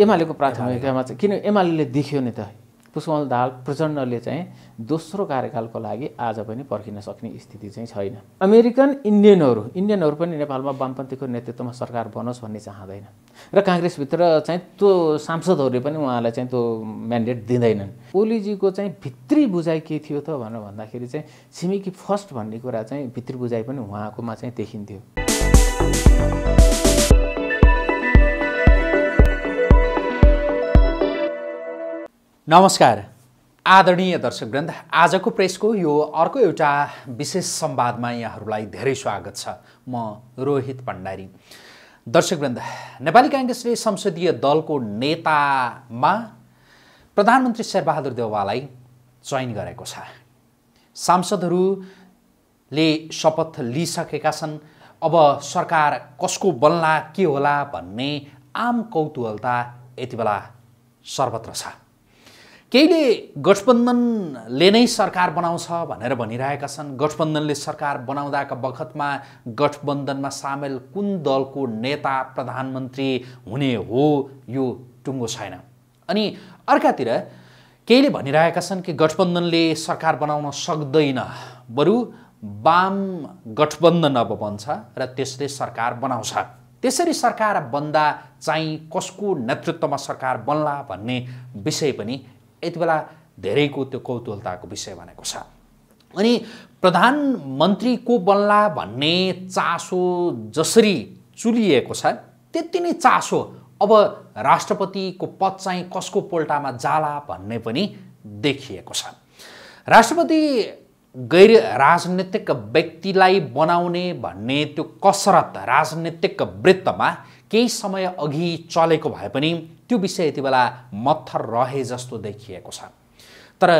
एमालेको प्राथमिकतामा चाहिँ किन एमाले देख्यो नि त पुष्पमल दाल प्रचण्डले चाहिँ दोस्रो कार्यकालको लागि आज पनि पर्खिन सक्ने स्थिति चाहिँ छैन अमेरिकन इन्डियनहरू इन्डियनहरू पनि नेपालमा वामपन्थीको नेतृत्वमा सरकार बनोस् भन्ने चाहँदैन र काङ्ग्रेसभित्र चाहिँ त्यो सांसदहरूले पनि उहाँलाई चाहिँ त्यो म्यान्डेट दिँदैनन् ओलीजीको चाहिँ भित्री बुझाइ के थियो त भनेर भन्दाखेरि चाहिँ छिमेकी फर्स्ट भन्ने कुरा चाहिँ भित्री बुझाइ पनि उहाँकोमा चाहिँ देखिन्थ्यो नमस्कार आदरणीय दर्शकवृन्द आजको प्रेसको यो अर्को एउटा विशेष संवादमा यहाँहरूलाई धेरै स्वागत छ म रोहित भण्डारी दर्शकवृन्द नेपाली काङ्ग्रेसले संसदीय दलको नेतामा प्रधानमन्त्री शेरबहादुर देवाललाई चयन गरेको छ सांसदहरूले शपथ लिइसकेका छन् अब सरकार कसको बन्ला के होला भन्ने आम कौतूहलता यति बेला सर्वत्र छ केहीले गठबन्धनले नै सरकार बनाउँछ भनेर भनिरहेका छन् गठबन्धनले सरकार बनाउँदाका बखतमा गठबन्धनमा सामेल कुन दलको नेता प्रधानमन्त्री हुने हो यो टुङ्गो छैन अनि अर्कातिर केहीले भनिरहेका छन् कि गठबन्धनले सरकार बनाउन सक्दैन बरु वाम गठबन्धन अब बन्छ र त्यसले सरकार बनाउँछ त्यसरी सरकार बन्दा चाहिँ कसको नेतृत्वमा सरकार बन्ला भन्ने विषय पनि यति बेला धेरैको त्यो कौतूहलताको विषय भनेको छ अनि प्रधानमन्त्री को बन्ला भन्ने चासो जसरी चुलिएको छ त्यति नै चासो अब राष्ट्रपतिको पद चाहिँ कसको पोल्टामा जाला भन्ने पनि देखिएको छ राष्ट्रपति गैर राजनीतिक व्यक्तिलाई बनाउने भन्ने त्यो कसरत राजनीतिक वृत्तमा केही समय अघि चलेको भए पनि त्यो विषय यति बेला मत्थर रहे जस्तो देखिएको छ तर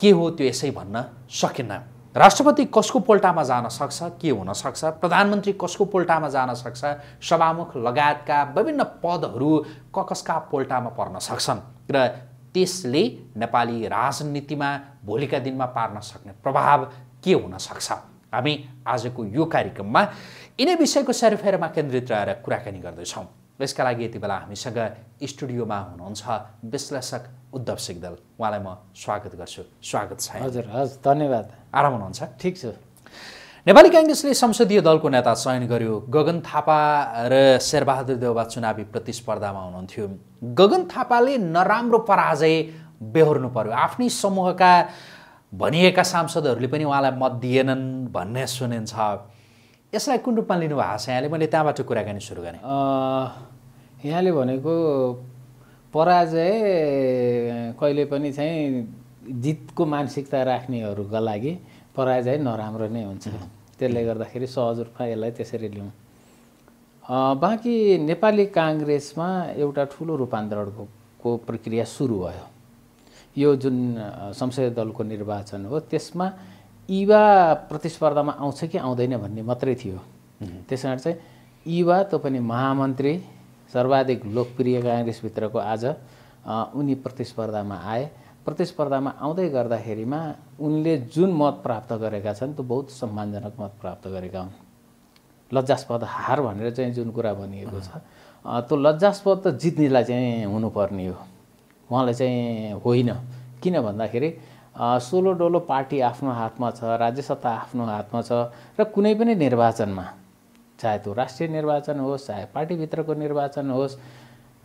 के हो त्यो यसै भन्न सकिन्न राष्ट्रपति कसको पोल्टामा जान सक्छ के हुनसक्छ प्रधानमन्त्री कसको पोल्टामा जान सक्छ सभामुख लगायतका विभिन्न पदहरू क कसका पोल्टामा पर्न सक्छन् र त्यसले नेपाली राजनीतिमा भोलिका दिनमा पार्न सक्ने प्रभाव के हुनसक्छ हामी आजको यो कार्यक्रममा यिनै विषयको सेरोफेरोमा केन्द्रित रहेर कुराकानी गर्दैछौँ यसका लागि यति बेला हामीसँग स्टुडियोमा हुनुहुन्छ विश्लेषक उद्धव सिग्दल उहाँलाई म स्वागत गर्छु स्वागत छ हजुर हजुर धन्यवाद आराम हुनुहुन्छ ठिक छ नेपाली काङ्ग्रेसले संसदीय दलको नेता चयन गर्यो गगन थापा र शेरबहादुर देवबा चुनावी प्रतिस्पर्धामा हुनुहुन्थ्यो गगन थापाले नराम्रो पराजय बेहोर्नु पर्यो आफ्नै समूहका भनिएका सांसदहरूले पनि उहाँलाई मत दिएनन् भन्ने सुनिन्छ यसलाई कुन रूपमा लिनुभएको छ यहाँले मैले त्यहाँबाट कुराकानी सुरु गरेँ यहाँले भनेको पराजय कहिले पनि चाहिँ जितको मानसिकता राख्नेहरूका लागि पराजय नराम्रो नै हुन्छ त्यसले गर्दाखेरि सहज रूपमा यसलाई त्यसरी लिउँ बाँकी नेपाली काङ्ग्रेसमा एउटा ठुलो रूपान्तरणको प्रक्रिया सुरु भयो यो जुन संसदीय दलको निर्वाचन हो त्यसमा युवा प्रतिस्पर्धामा आउँछ कि आउँदैन भन्ने मात्रै थियो त्यस कारण चाहिँ त पनि महामन्त्री सर्वाधिक लोकप्रिय काङ्ग्रेसभित्रको आज उनी प्रतिस्पर्धामा आए प्रतिस्पर्धामा आउँदै गर्दाखेरिमा उनले जुन मत प्राप्त गरेका छन् त्यो बहुत सम्मानजनक मत प्राप्त गरेका हुन् लज्जास्पद हार भनेर चाहिँ जुन कुरा भनिएको छ त्यो लज्जास्पद त जित्नेलाई चाहिँ हुनुपर्ने हो उहाँलाई चाहिँ होइन किन भन्दाखेरि सोलो डोलो पार्टी आफ्नो हातमा छ राज्य सत्ता आफ्नो हातमा छ र कुनै पनि निर्वाचनमा चाहे त्यो राष्ट्रिय निर्वाचन होस् चाहे पार्टीभित्रको निर्वाचन होस्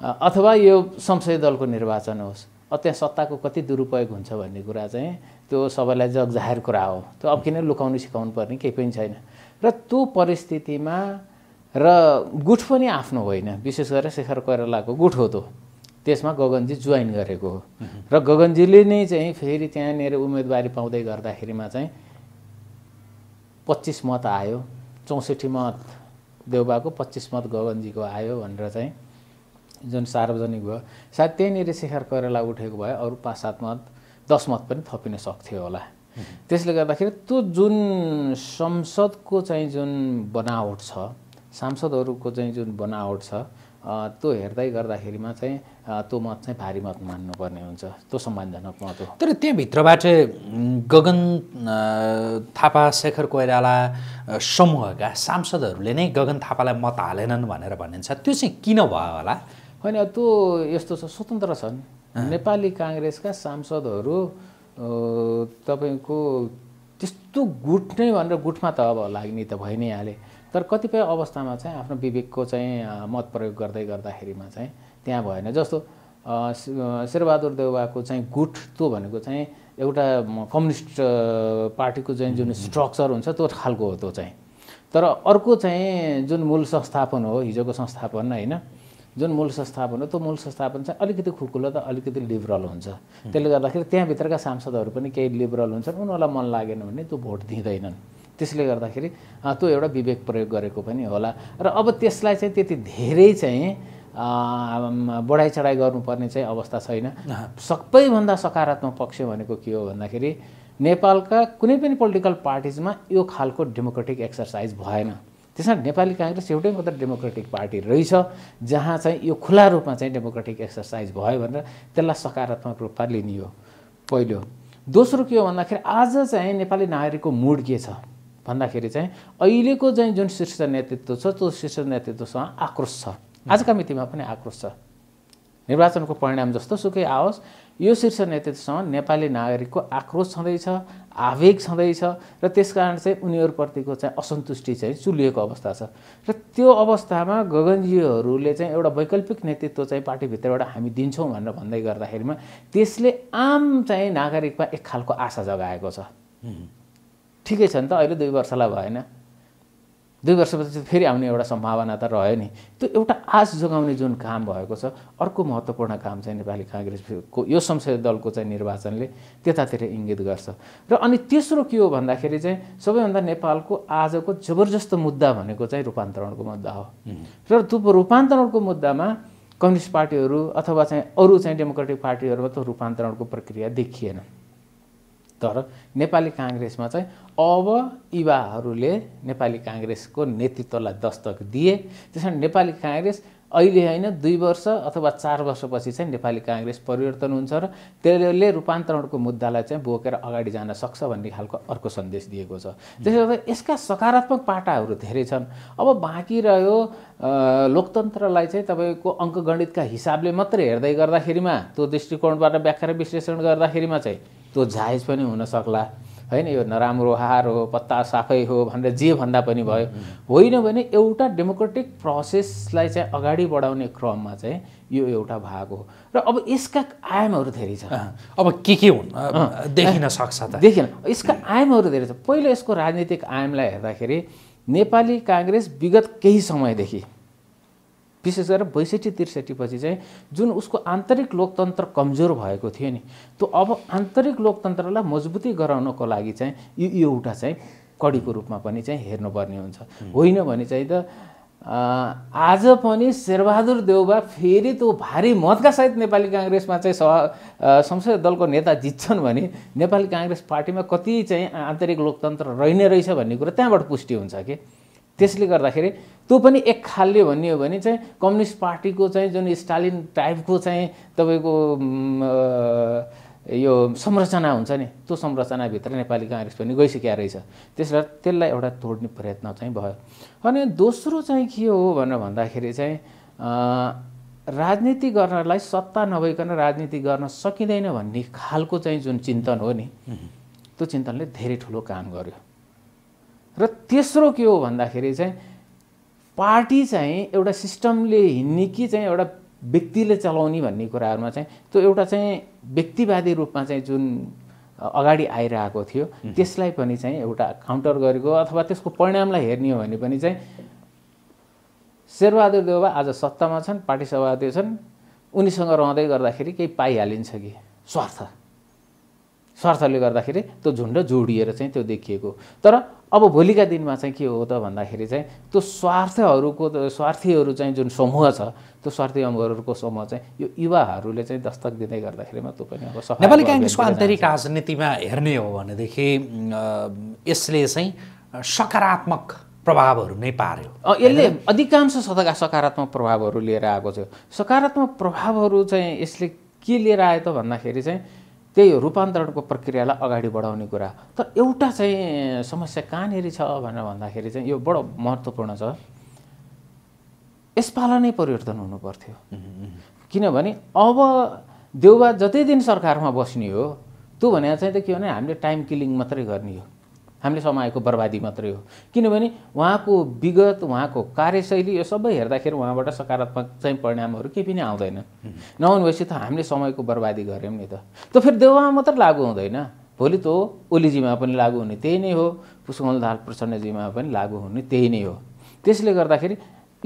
अथवा यो संसदीय दलको निर्वाचन होस् त्यहाँ सत्ताको कति दुरुपयोग हुन्छ भन्ने कुरा चाहिँ त्यो सबैलाई जग जाहेर कुरा हो त्यो अब किन लुकाउनु सिकाउनु पर्ने केही पनि छैन र त्यो परिस्थितिमा र गुठ पनि आफ्नो होइन विशेष गरेर शेखर कोइरालाको गुठ हो त्यो त्यसमा गगनजी जोइन गरेको हो र गगनजीले नै चाहिँ फेरि त्यहाँनिर उम्मेदवारी पाउँदै गर्दाखेरिमा चाहिँ पच्चिस मत आयो चौसठी मत देउबाको पच्चिस मत गगनजीको आयो भनेर चाहिँ जुन सार्वजनिक भयो सायद त्यहीँनिर शिखर करेला उठेको भए अरू पाँच सात मत दस मत पनि थपिन सक्थ्यो होला त्यसले गर्दाखेरि त्यो जुन संसदको चाहिँ जुन बनावट छ सांसदहरूको चाहिँ जुन बनावट छ त्यो हेर्दै गर्दाखेरिमा चाहिँ त्यो मत चाहिँ भारी मत मान्नुपर्ने हुन्छ त्यो सम्मानजनक मत हो तर त्यहाँभित्रबाट गगन थापा शेखर कोइराला समूहका सांसदहरूले नै गगन थापालाई मत हालेनन् भनेर भनिन्छ त्यो चाहिँ किन भयो होला होइन त्यो यस्तो छ स्वतन्त्र छन् नेपाली काङ्ग्रेसका सांसदहरू तपाईँको त्यस्तो गुट नै भनेर गुठमा त अब लाग्ने त भइ नै हाले तर कतिपय अवस्थामा चाहिँ आफ्नो विवेकको चाहिँ मत प्रयोग गर्दै गर्दाखेरिमा चाहिँ त्यहाँ भएन जस्तो शेरबहादुर देउवाको चाहिँ गुठ त्यो भनेको चाहिँ एउटा कम्युनिस्ट पार्टीको चाहिँ जुन स्ट्रक्चर हुन्छ त्यो खालको हो त्यो चाहिँ तर अर्को चाहिँ जुन मूल संस्थापन हो हिजोको संस्थापन होइन जुन मूल संस्थापन हो त्यो मूल संस्थापन चाहिँ अलिकति खुकुलो त अलिकति लिबरल हुन्छ त्यसले गर्दाखेरि त्यहाँभित्रका सांसदहरू पनि केही लिबरल हुन्छन् उनीहरूलाई मन लागेन भने त्यो भोट दिँदैनन् त्यसले गर्दाखेरि त्यो एउटा विवेक प्रयोग गरेको पनि होला र अब त्यसलाई चाहिँ त्यति धेरै चाहिँ बढाइचढाइ गर्नुपर्ने चाहिँ अवस्था छैन सबैभन्दा सकारात्मक पक्ष भनेको के हो भन्दाखेरि नेपालका कुनै पनि पोलिटिकल पार्टिजमा यो खालको डेमोक्रेटिक एक्सर्साइज भएन त्यसमा नेपाली काङ्ग्रेस एउटै मात्र डेमोक्रेटिक पार्टी रहेछ जहाँ चाहिँ यो खुला रूपमा चाहिँ डेमोक्रेटिक एक्सर्साइज भयो भनेर त्यसलाई सकारात्मक रूपमा लिनियो पहिलो दोस्रो के हो भन्दाखेरि आज चाहिँ नेपाली नागरिकको मुड के छ भन्दाखेरि चाहिँ अहिलेको चाहिँ जुन शीर्ष नेतृत्व छ त्यो शीर्ष नेतृत्वसँग आक्रोश छ आजका मितिमा पनि आक्रोश छ निर्वाचनको परिणाम जस्तो सुकै आओस् यो शीर्ष नेतृत्वसँग नेपाली नागरिकको आक्रोश छँदैछ आवेग छँदैछ र त्यस कारण चाहिँ उनीहरूप्रतिको चाहिँ असन्तुष्टि चाहिँ चुलिएको अवस्था छ र त्यो अवस्थामा गगनजीहरूले चाहिँ एउटा वैकल्पिक नेतृत्व चाहिँ पार्टीभित्रबाट हामी दिन्छौँ भनेर भन्दै गर्दाखेरिमा त्यसले आम चाहिँ नागरिकमा एक खालको आशा जगाएको छ ठिकै छ नि त अहिले दुई वर्षलाई भएन दुई वर्षपछि फेरि आउने एउटा सम्भावना त रह्यो नि त्यो एउटा आश जोगाउने जुन काम भएको छ अर्को महत्त्वपूर्ण काम चाहिँ नेपाली काङ्ग्रेसको यो संसदीय दलको चाहिँ निर्वाचनले त्यतातिर इङ्गित गर्छ र अनि तेस्रो के हो भन्दाखेरि चाहिँ सबैभन्दा नेपालको आजको जबरजस्त मुद्दा भनेको चाहिँ रूपान्तरणको मुद्दा हो र त्यो रूपान्तरणको मुद्दामा कम्युनिस्ट पार्टीहरू अथवा चाहिँ अरू चाहिँ डेमोक्रेटिक पार्टीहरूमा त रूपान्तरणको प्रक्रिया देखिएन तर नेपाली काङ्ग्रेसमा चाहिँ अब युवाहरूले नेपाली काङ्ग्रेसको नेतृत्वलाई दस्तक दिए त्यसमा नेपाली काङ्ग्रेस अहिले होइन दुई वर्ष अथवा चार वर्षपछि चाहिँ नेपाली काङ्ग्रेस परिवर्तन हुन्छ र त्यसले रूपान्तरणको मुद्दालाई चाहिँ बोकेर अगाडि जान सक्छ भन्ने खालको अर्को सन्देश दिएको छ त्यसले गर्दा यसका सकारात्मक पाटाहरू धेरै छन् अब बाँकी रह्यो लोकतन्त्रलाई चाहिँ तपाईँको अङ्कगणितका हिसाबले मात्रै हेर्दै गर्दाखेरिमा त्यो दृष्टिकोणबाट व्याख्या र विश्लेषण गर्दाखेरिमा चाहिँ त्यो जायज पनि हुन सक्ला होइन यो नराम्रो हार हो पत्ता साफै हो भनेर जे भन्दा पनि भयो होइन भने एउटा डेमोक्रेटिक प्रोसेसलाई चाहिँ अगाडि बढाउने क्रममा चाहिँ यो एउटा भाग हो र अब यसका आयामहरू धेरै छ अब के के हुन् देखिन सक्छ त देखिन यसका आयामहरू धेरै छ पहिलो यसको राजनीतिक आयामलाई हेर्दाखेरि नेपाली काङ्ग्रेस विगत केही समयदेखि विशेष गरेर बैसठी त्रिसठीपछि चाहिँ जुन उसको आन्तरिक लोकतन्त्र कमजोर भएको थियो नि त्यो अब आन्तरिक लोकतन्त्रलाई मजबुती गराउनको लागि चाहिँ यो एउटा चाहिँ कडीको रूपमा पनि चाहिँ हेर्नुपर्ने हुन्छ होइन भने चाहिँ त आज पनि शेरबहादुर देउबा फेरि त्यो भारी मतका सहित नेपाली काङ्ग्रेसमा चाहिँ सभा संसदीय दलको नेता जित्छन् भने नेपाली काङ्ग्रेस पार्टीमा कति चाहिँ आन्तरिक लोकतन्त्र रहिने रहेछ भन्ने कुरा त्यहाँबाट पुष्टि हुन्छ कि त्यसले गर्दाखेरि त्यो पनि एक खालले भन्ने हो भने चाहिँ कम्युनिस्ट पार्टीको चाहिँ जुन स्टालिन टाइपको चाहिँ तपाईँको यो संरचना हुन्छ नि त्यो संरचनाभित्र नेपाली काङ्ग्रेस पनि गइसकेको रहेछ त्यसलाई त्यसलाई एउटा तोड्ने प्रयत्न चाहिँ भयो अनि दोस्रो चाहिँ के हो भनेर भन्दाखेरि चाहिँ राजनीति गर्नलाई सत्ता नभइकन राजनीति गर्न सकिँदैन भन्ने खालको चाहिँ जुन चिन्तन हो नि त्यो चिन्तनले धेरै ठुलो काम गर्यो र तेस्रो के हो भन्दाखेरि चाहिँ पार्टी चाहिँ एउटा सिस्टमले हिँड्ने कि चाहिँ एउटा व्यक्तिले चलाउने भन्ने कुराहरूमा चाहिँ त्यो एउटा चाहिँ व्यक्तिवादी रूपमा चाहिँ जुन अगाडि आइरहेको थियो त्यसलाई पनि चाहिँ एउटा काउन्टर गरेको अथवा त्यसको परिणामलाई हेर्ने हो भने पनि चाहिँ शेरबहादुर देउवा आज सत्तामा छन् पार्टी सभापति छन् उनीसँग रहँदै गर्दाखेरि केही पाइहालिन्छ कि स्वार्थ स्वार्थले गर्दाखेरि त्यो झुन्ड जोडिएर चाहिँ त्यो देखिएको तर अब भोलिका दिनमा चाहिँ के हो त भन्दाखेरि चाहिँ त्यो स्वार्थहरूको स्वार्थीहरू चाहिँ जुन समूह छ त्यो स्वार्थी अङ्गहरूको समूह चाहिँ यो युवाहरूले चाहिँ दस्तक दिँदै गर्दाखेरिमा त्यो पनि अब नेपाली काङ्ग्रेसको आन्तरिक राजनीतिमा हेर्ने हो भनेदेखि यसले चाहिँ सकारात्मक प्रभावहरू नै पार्यो यसले अधिकांश सदका सकारात्मक प्रभावहरू लिएर आएको थियो सकारात्मक प्रभावहरू चाहिँ यसले के लिएर आयो त भन्दाखेरि चाहिँ त्यही हो रूपान्तरणको प्रक्रियालाई अगाडि बढाउने कुरा तर एउटा चाहिँ समस्या कहाँनिर छ भनेर भन्दाखेरि चाहिँ यो बडो महत्त्वपूर्ण छ यसपालि नै परिवर्तन हुनु पर्थ्यो किनभने अब देउबा जति दिन सरकारमा बस्ने हो त्यो भने चाहिँ त के भने हामीले टाइम किलिङ मात्रै गर्ने हो हामीले समाएको बर्बादी मात्रै हो किनभने उहाँको विगत उहाँको कार्यशैली यो सबै हेर्दाखेरि उहाँबाट सकारात्मक चाहिँ परिणामहरू केही पनि आउँदैन नआउनु त हामीले समयको बर्बादी गऱ्यौँ नि त त फेरि देवामा मात्र लागु हुँदैन भोलि त ओलीजीमा पनि लागु हुने त्यही नै हो पुष्कमल दाल प्रचण्डजीमा पनि लागु हुने त्यही नै हो त्यसले गर्दाखेरि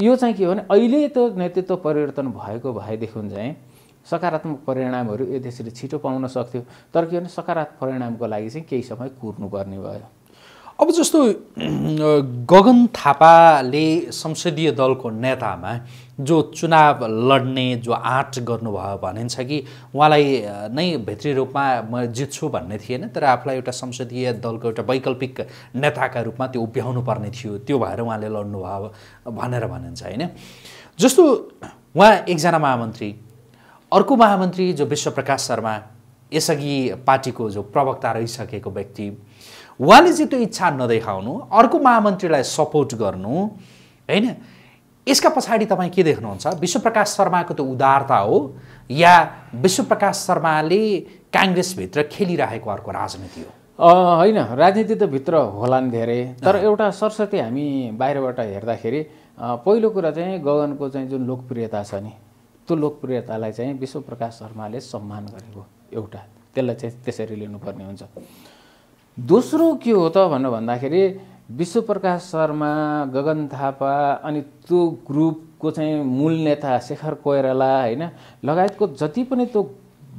यो चाहिँ के हो भने अहिले त नेतृत्व परिवर्तन भएको भएदेखि चाहिँ सकारात्मक परिणामहरू यो त्यसरी छिटो पाउन सक्थ्यो तर के भने सकारात्मक परिणामको लागि चाहिँ केही समय कुर्नुपर्ने भयो अब जस्तो गगन थापाले संसदीय दलको नेतामा जो चुनाव लड्ने जो आँट गर्नुभयो भनिन्छ कि उहाँलाई नै भित्री रूपमा म जित्छु भन्ने थिएन तर आफूलाई एउटा संसदीय दलको एउटा वैकल्पिक नेताका रूपमा त्यो उभ्याउनु पर्ने थियो त्यो भएर उहाँले लड्नुभयो भनेर भनिन्छ होइन जस्तो उहाँ एकजना महामन्त्री अर्को महामन्त्री जो विश्वप्रकाश शर्मा यसअघि पार्टीको जो प्रवक्ता रहिसकेको व्यक्ति उहाँले चाहिँ त्यो इच्छा नदेखाउनु अर्को महामन्त्रीलाई सपोर्ट गर्नु होइन यसका पछाडि तपाईँ के देख्नुहुन्छ विश्वप्रकाश शर्माको त उदारता हो या विश्वप्रकाश शर्माले काङ्ग्रेसभित्र खेलिरहेको अर्को राजनीति हो होइन राजनीति त भित्र होला नि धेरै तर एउटा सरस्वती हामी बाहिरबाट हेर्दाखेरि पहिलो कुरा चाहिँ गगनको चाहिँ जुन लोकप्रियता छ नि त्यो लोकप्रियतालाई चाहिँ विश्वप्रकाश शर्माले सम्मान गरेको एउटा त्यसलाई चाहिँ त्यसरी लिनुपर्ने हुन्छ दोस्रो के हो त भन्नु भन्दाखेरि विश्वप्रकाश शर्मा गगन थापा अनि त्यो ग्रुपको चाहिँ मूल नेता शेखर कोइराला होइन लगायतको जति पनि त्यो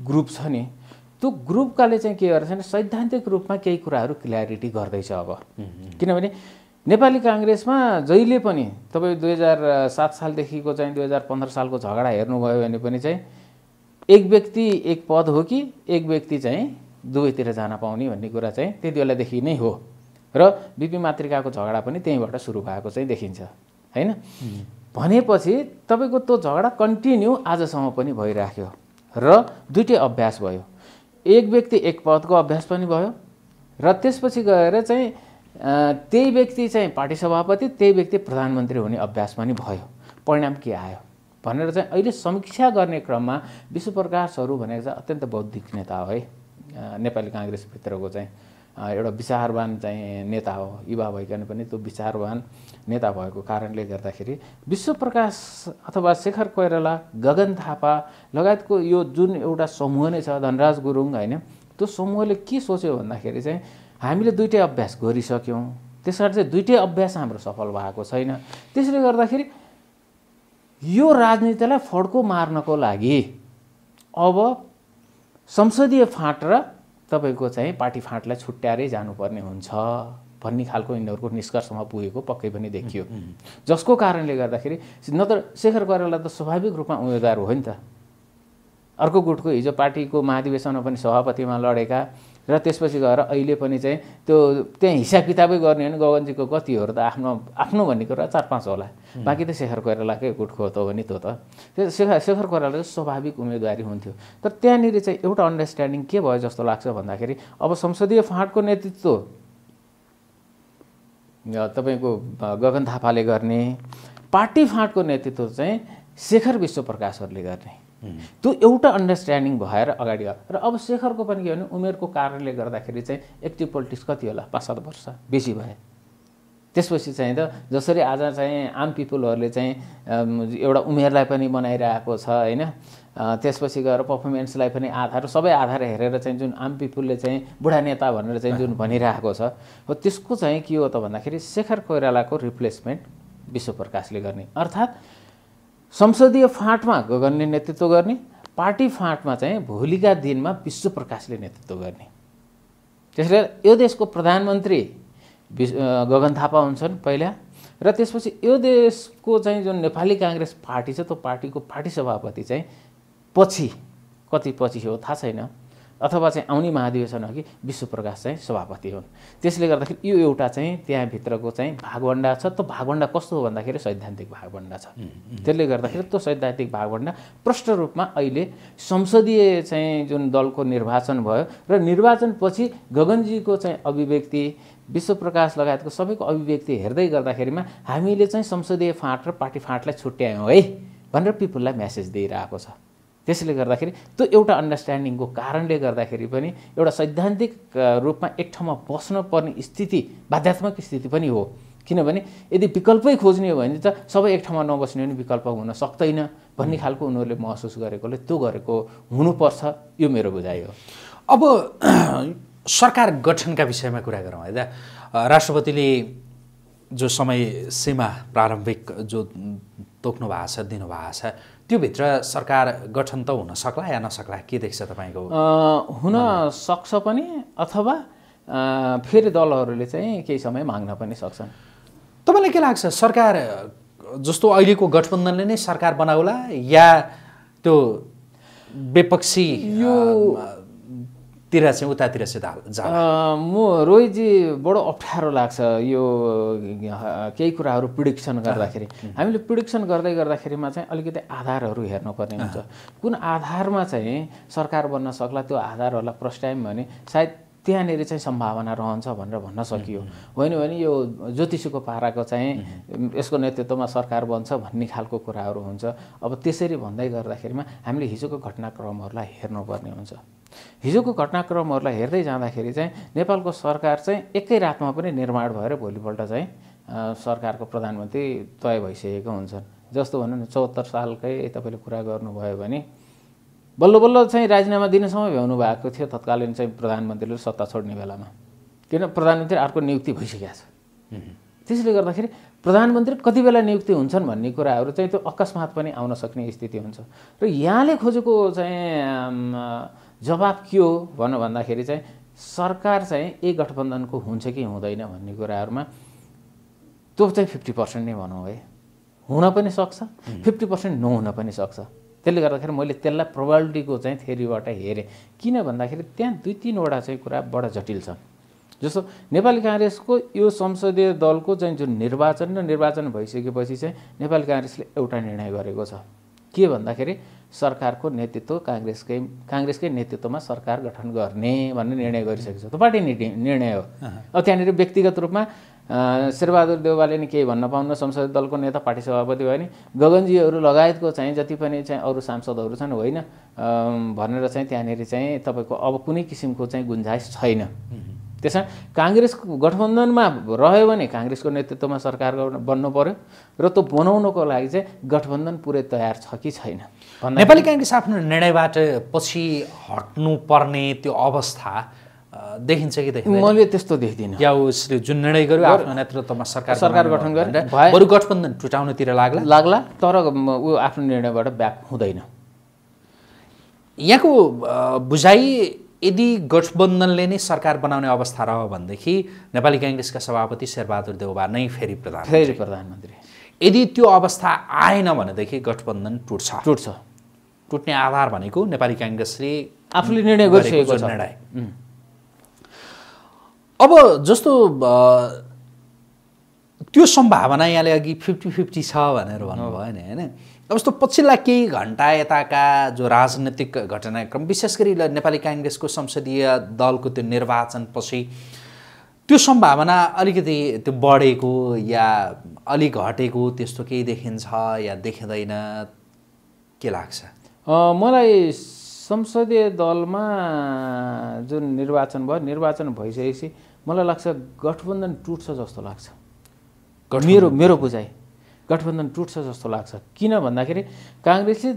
ग्रुप छ नि त्यो ग्रुपकाले चाहिँ के गर्छ भने सैद्धान्तिक रूपमा केही कुराहरू क्ल्यारिटी गर्दैछ अब किनभने नेपाली काङ्ग्रेसमा जहिले पनि तपाईँ दुई हजार सात सालदेखिको चाहिँ दुई हजार पन्ध्र सालको झगडा हेर्नुभयो भने पनि चाहिँ एक व्यक्ति एक पद हो कि एक व्यक्ति चाहिँ दुवैतिर जान पाउने भन्ने कुरा चाहिँ त्यति बेलादेखि नै हो र बिपी मातृकाको झगडा पनि त्यहीँबाट सुरु भएको चाहिँ देखिन्छ होइन भनेपछि तपाईँको त्यो झगडा कन्टिन्यू आजसम्म पनि भइराख्यो र दुइटै अभ्यास भयो एक व्यक्ति एक पदको अभ्यास पनि भयो र त्यसपछि गएर चाहिँ त्यही व्यक्ति चाहिँ पार्टी सभापति त्यही व्यक्ति प्रधानमन्त्री हुने अभ्यास पनि भयो परिणाम के आयो भनेर चाहिँ अहिले समीक्षा गर्ने क्रममा विश्वप्रकाशहरू भनेको चाहिँ अत्यन्त बौद्धिक नेता हो है नेपाली काङ्ग्रेसभित्रको चाहिँ एउटा विचारवान चाहिँ नेता हो युवा भइकन पनि त्यो विचारवान नेता भएको कारणले गर्दाखेरि विश्वप्रकाश अथवा शेखर कोइराला गगन थापा लगायतको यो जुन एउटा समूह नै छ धनराज गुरुङ होइन त्यो समूहले के सोच्यो भन्दाखेरि चाहिँ हामीले दुइटै अभ्यास गरिसक्यौँ त्यस कारण चाहिँ दुइटै अभ्यास हाम्रो सफल भएको छैन त्यसले गर्दाखेरि यो राजनीतिलाई फड्को मार्नको लागि अब संसदीय फाँट र तपाईँको चाहिँ पार्टी फाँटलाई छुट्याएरै जानुपर्ने हुन्छ भन्ने खालको यिनीहरूको निष्कर्षमा पुगेको पक्कै पनि देखियो जसको कारणले गर्दाखेरि नत्र शेखर कोइराला त स्वाभाविक रूपमा उम्मेदवार हो नि त अर्को गुटको हिजो पार्टीको महाधिवेशनमा पनि सभापतिमा लडेका र त्यसपछि गएर अहिले पनि चाहिँ त्यो त्यहाँ हिसाब किताबै गर्ने हो भने गगनजीको कति हो र त आफ्नो आफ्नो भन्ने कुरा चार पाँच होला बाँकी त शेखर कोइरालाकै गुट त हो नि त्यो त त्यो शेखर शेखर कोइराला चाहिँ स्वाभाविक उम्मेदवारी हुन्थ्यो तर त्यहाँनिर चाहिँ एउटा अन्डरस्ट्यान्डिङ के भयो जस्तो लाग्छ भन्दाखेरि अब संसदीय फाँटको नेतृत्व तपाईँको गगन थापाले गर्ने पार्टी फाँटको नेतृत्व चाहिँ शेखर विश्वप्रकाशहरूले गर्ने त्यो एउटा अन्डरस्ट्यान्डिङ भएर अगाडि गयो र अब शेखरको पनि के भने उमेरको कारणले गर्दाखेरि चाहिँ एक्टिभ पोलिटिक्स कति होला पाँच सात वर्ष बेसी भए त्यसपछि चाहिँ त जसरी आज चाहिँ आम पिपुलहरूले चाहिँ एउटा उमेरलाई पनि बनाइरहेको छ होइन त्यसपछि गएर पर्फर्मेन्सलाई पनि आधार सबै आधार हेरेर चाहिँ जुन आम पिपुलले चाहिँ बुढा नेता भनेर चाहिँ जुन भनिरहेको छ हो त्यसको चाहिँ के हो त भन्दाखेरि शेखर कोइरालाको रिप्लेसमेन्ट विश्वप्रकाशले गर्ने अर्थात् संसदीय फाँटमा गगनले नेतृत्व गर्ने पार्टी फाँटमा चाहिँ भोलिका दिनमा विश्व प्रकाशले नेतृत्व गर्ने त्यसले यो देशको प्रधानमन्त्री गगन थापा हुन्छन् पहिला र त्यसपछि यो देशको चाहिँ जुन नेपाली काङ्ग्रेस पार्टी छ त्यो पार्टीको पार्टी सभापति चाहिँ पछि कति पछि हो थाहा छैन अथवा चाहिँ आउने महाधिवेशन कि विश्वप्रकाश चाहिँ सभापति हुन् त्यसले गर्दाखेरि यो एउटा चाहिँ त्यहाँभित्रको चाहिँ भागभण्डा छ त्यो भागभण्डा कस्तो हो भन्दाखेरि सैद्धान्तिक भागभण्डा छ त्यसले गर्दाखेरि त्यो सैद्धान्तिक भागभन्डा प्रष्ट रूपमा अहिले संसदीय चाहिँ जुन दलको निर्वाचन भयो र निर्वाचनपछि गगनजीको चाहिँ अभिव्यक्ति विश्वप्रकाश लगायतको सबैको अभिव्यक्ति हेर्दै गर्दाखेरिमा हामीले चाहिँ संसदीय फाँट र पार्टी फाँटलाई छुट्यायौँ है भनेर पिपुललाई म्यासेज दिइरहेको छ त्यसले गर्दाखेरि त्यो एउटा अन्डरस्ट्यान्डिङको कारणले गर्दाखेरि पनि एउटा सैद्धान्तिक रूपमा एक ठाउँमा बस्न पर्ने स्थिति बाध्यात्मक स्थिति पनि हो किनभने यदि विकल्पै खोज्ने हो भने त सबै एक ठाउँमा नबस्ने पनि विकल्प हुन सक्दैन भन्ने खालको उनीहरूले महसुस गरेकोले त्यो गरेको हुनुपर्छ यो मेरो बुझाइ हो अब सरकार गठनका विषयमा कुरा गरौँ है त राष्ट्रपतिले जो समय सीमा प्रारम्भिक जो तोक्नु भएको छ दिनुभएको छ त्योभित्र सरकार गठन त हुन सक्ला या नसक्ला के देख्छ तपाईँको हुन सक्छ पनि अथवा फेरि दलहरूले चाहिँ केही समय माग्न पनि सक्छन् तपाईँलाई के लाग्छ सरकार जस्तो अहिलेको गठबन्धनले नै सरकार बनाउला या त्यो विपक्षी यो तिर चाहिँ उतातिर चाहिँ म रोहितजी बडो अप्ठ्यारो लाग्छ यो केही कुराहरू प्रिडिक्सन गर्दाखेरि हामीले प्रिडिक्सन गर्दै गर्दाखेरिमा चाहिँ अलिकति आधारहरू हेर्नुपर्ने हुन्छ कुन आधारमा चाहिँ सरकार बन्न सक्ला त्यो आधारहरूलाई प्रस्ट्यायौँ भने सायद त्यहाँनिर चाहिँ सम्भावना रहन्छ भनेर भन्न सकियो होइन भने यो ज्योतिषीको पाराको चाहिँ यसको नेतृत्वमा सरकार बन्छ भन्ने खालको कुराहरू हुन्छ अब त्यसरी भन्दै गर्दाखेरिमा हामीले हिजोको घटनाक्रमहरूलाई हेर्नुपर्ने हुन्छ हिजोको घटनाक्रमहरूलाई हेर्दै जाँदाखेरि चाहिँ नेपालको सरकार चाहिँ एकै रातमा पनि निर्माण भएर भोलिपल्ट चाहिँ सरकारको प्रधानमन्त्री तय भइसकेको हुन्छन् जस्तो भनौँ न चौहत्तर सालकै तपाईँले कुरा गर्नुभयो भने बल्ल बल्ल चाहिँ राजीनामा दिने समय भ्याउनु भएको थियो तत्कालीन चाहिँ प्रधानमन्त्रीले सत्ता छोड्ने बेलामा किन प्रधानमन्त्री अर्को नियुक्ति भइसकेको छ त्यसले गर्दाखेरि प्रधानमन्त्री कति बेला नियुक्ति हुन्छन् भन्ने कुराहरू चाहिँ त्यो अकस्मात पनि आउन सक्ने स्थिति हुन्छ र यहाँले खोजेको चाहिँ जवाब के हो भन्नु भन्दाखेरि चाहिँ सरकार चाहिँ एक गठबन्धनको हुन्छ कि हुँदैन भन्ने कुराहरूमा त्यो चाहिँ फिफ्टी पर्सेन्ट नै भनौँ है हुन पनि सक्छ फिफ्टी पर्सेन्ट नहुन पनि सक्छ त्यसले गर्दाखेरि मैले त्यसलाई प्रोभाबिलिटीको चाहिँ थ्योरीबाट हेरेँ किन भन्दाखेरि त्यहाँ दुई तिनवटा चाहिँ कुरा बडा जटिल छ जस्तो नेपाली काङ्ग्रेसको यो संसदीय दलको चाहिँ जुन निर्वाचन र निर्वाचन भइसकेपछि चाहिँ नेपाली काङ्ग्रेसले एउटा निर्णय गरेको छ के भन्दाखेरि सरकारको नेतृत्व काङ्ग्रेसकै काङ्ग्रेसकै नेतृत्वमा सरकार गठन गर्ने भन्ने निर्णय गरिसकेको छ त्यो पार्टी निर्णय हो अब त्यहाँनिर व्यक्तिगत रूपमा शेरबहादुर देवालले नि केही भन्न पाउन संसदीय दलको नेता पार्टी सभापति भयो नि गगनजीहरू लगायतको चाहिँ जति पनि चाहिँ अरू सांसदहरू छन् होइन भनेर चाहिँ त्यहाँनिर चाहिँ तपाईँको अब कुनै किसिमको चाहिँ गुन्जाइस छैन त्यसमा काङ्ग्रेस गठबन्धनमा रह्यो भने काङ्ग्रेसको नेतृत्वमा सरकार बन्नु पऱ्यो र त्यो बनाउनको लागि चाहिँ गठबन्धन पुरै तयार छ कि छैन नेपाली काङ्ग्रेस आफ्नो निर्णयबाट पछि हट्नुपर्ने त्यो अवस्था देखिन्छ कि देखिन्छ मैले त्यस्तो देख्दिनँ या उसले जुन निर्णय गर्यो आफ्नो नेतृत्वमा सरकार सरकार गठन गरेर बरु गठबन्धन टुटाउनुतिर लाग्ला लाग्ला तर ऊ आफ्नो निर्णयबाट ब्याक हुँदैन यहाँको बुझाइ यदि गठबन्धनले नै सरकार बनाउने अवस्था रह्यो भनेदेखि नेपाली काङ्ग्रेसका सभापति शेरबहादुर देउबा नै फेरि प्रधान फेरि प्रधानमन्त्री यदि त्यो अवस्था आएन भनेदेखि गठबन्धन टुट्छ टुट्छ टुट्ने आधार भनेको नेपाली काङ्ग्रेसले आफूले निर्णय गरिसकेको निर्णय अब जस्तो त्यो सम्भावना यहाँले अघि फिफ्टी फिफ्टी छ भनेर भन्नुभयो नि होइन अब जस्तो पछिल्ला केही घन्टा यताका जो राजनैतिक घटनाक्रम विशेष गरी नेपाली काङ्ग्रेसको संसदीय दलको त्यो निर्वाचनपछि त्यो सम्भावना अलिकति त्यो बढेको या अलिक घटेको त्यस्तो केही देखिन्छ या देखिँदैन के लाग्छ मलाई संसदीय दलमा जुन निर्वाचन भयो निर्वाचन भइसकेपछि मलाई लाग्छ गठबन्धन टुट्छ जस्तो लाग्छ मेरो मेरो बुझाइ गठबन्धन टुट्छ जस्तो लाग्छ किन भन्दाखेरि काङ्ग्रेसले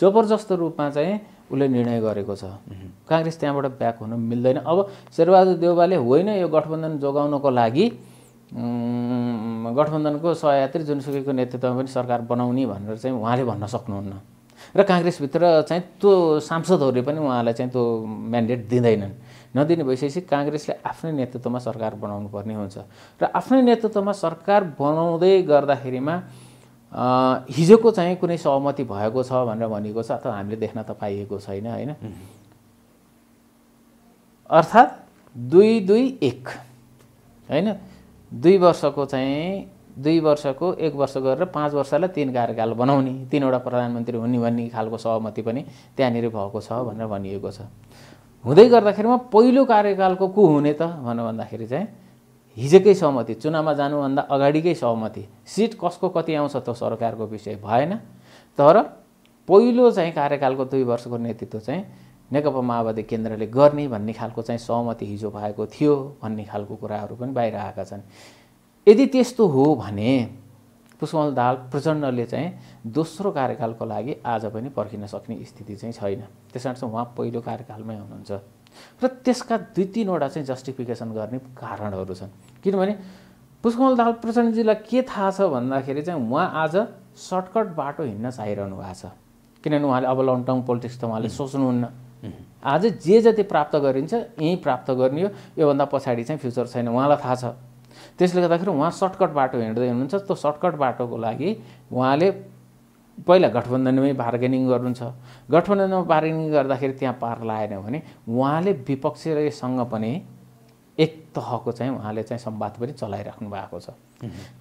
जबरजस्त रूपमा चाहिँ उसले निर्णय गरेको छ काङ्ग्रेस त्यहाँबाट ब्याक हुन मिल्दैन अब शेरबहादुर देवालले होइन यो गठबन्धन जोगाउनको लागि गठबन्धनको सहयात्री जुनसुकैको नेतृत्वमा पनि सरकार बनाउने भनेर चाहिँ उहाँले भन्न सक्नुहुन्न र काङ्ग्रेसभित्र चाहिँ त्यो सांसदहरूले पनि उहाँलाई चाहिँ त्यो म्यान्डेट दिँदैनन् नदिने भइसकेपछि काङ्ग्रेसले आफ्नै नेतृत्वमा सरकार बनाउनु पर्ने हुन्छ र आफ्नै नेतृत्वमा सरकार बनाउँदै गर्दाखेरिमा हिजोको चाहिँ कुनै सहमति भएको छ भनेर भनेको छ अथवा हामीले देख्न त पाइएको छैन होइन अर्थात् दुई दुई एक होइन दुई वर्षको चाहिँ दुई वर्षको एक वर्ष गरेर पाँच वर्षलाई तिन कार्यकाल बनाउने तिनवटा प्रधानमन्त्री हुने भन्ने खालको सहमति पनि त्यहाँनिर भएको छ भनेर भनिएको छ हुँदै गर्दाखेरिमा पहिलो कार्यकालको को हुने त भन भन्दाखेरि चाहिँ हिजोकै सहमति चुनावमा जानुभन्दा अगाडिकै सहमति सिट कसको कति आउँछ त सरकारको विषय भएन तर पहिलो चाहिँ कार्यकालको दुई वर्षको नेतृत्व चाहिँ नेकपा माओवादी केन्द्रले गर्ने भन्ने खालको चाहिँ सहमति हिजो भएको थियो भन्ने खालको कुराहरू पनि बाहिर आएका छन् यदि त्यस्तो हो भने पुष्पमल दाल प्रचण्डले चाहिँ दोस्रो कार्यकालको लागि आज पनि पर्खिन सक्ने स्थिति चाहिँ छैन त्यस कारण चाहिँ उहाँ पहिलो कार्यकालमै हुनुहुन्छ र त्यसका दुई तिनवटा चाहिँ जस्टिफिकेसन गर्ने कारणहरू छन् किनभने पुष्पमल दाल प्रचण्डजीलाई के थाहा छ भन्दाखेरि चाहिँ उहाँ आज सर्टकट बाटो हिँड्न चाहिरहनु भएको छ किनभने उहाँले अब लङ टर्म पोलिटिक्स त उहाँले सोच्नुहुन्न आज जे जति प्राप्त गरिन्छ यहीँ प्राप्त गर्ने हो योभन्दा पछाडि चाहिँ फ्युचर छैन उहाँलाई थाहा छ त्यसले गर्दाखेरि उहाँ सर्टकट बाटो हिँड्दै हुनुहुन्छ त्यो सर्टकट बाटोको लागि उहाँले पहिला गठबन्धनमै बार्गेनिङ गर्नुहुन्छ गठबन्धनमा बार्गेनिङ गर्दाखेरि त्यहाँ पार लाएन भने उहाँले विपक्षसँग पनि एक तहको चाहिँ उहाँले चाहिँ सम्वाद पनि चलाइराख्नु भएको छ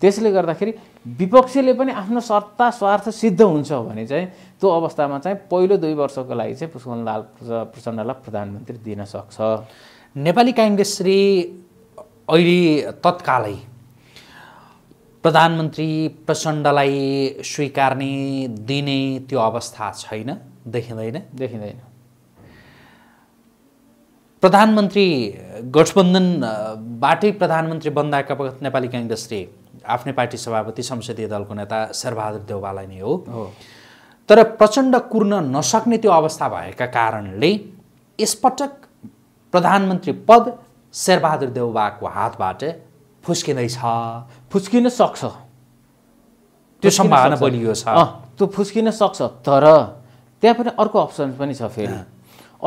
त्यसले गर्दाखेरि विपक्षीले पनि आफ्नो सत्ता स्वार्थ सिद्ध हुन्छ भने चाहिँ त्यो अवस्थामा चाहिँ पहिलो दुई वर्षको लागि चाहिँ पुष्पनलाल प्रचण्डलाई प्रधानमन्त्री दिन सक्छ नेपाली काङ्ग्रेस श्री अहिले तत्कालै प्रधानमन्त्री प्रचण्डलाई स्वीकार्ने दिने त्यो अवस्था छैन देखिँदैन देखिँदैन प्रधानमन्त्री गठबन्धनबाटै प्रधानमन्त्री बन्दाका बखत नेपाली काङ्ग्रेसले आफ्नै पार्टी सभापति संसदीय दलको नेता शेरबहादुर देवालाई नै हो तर प्रचण्ड कुर्न नसक्ने त्यो अवस्था भएका कारणले यसपटक प्रधानमन्त्री पद शेरबहादुर देउबाको हातबाट फुस्किँदैछ फुस्किन सक्छ त्यो सम्भावना बनियो छ त्यो फुस्किन सक्छ तर त्यहाँ पनि अर्को अप्सन पनि छ फेरि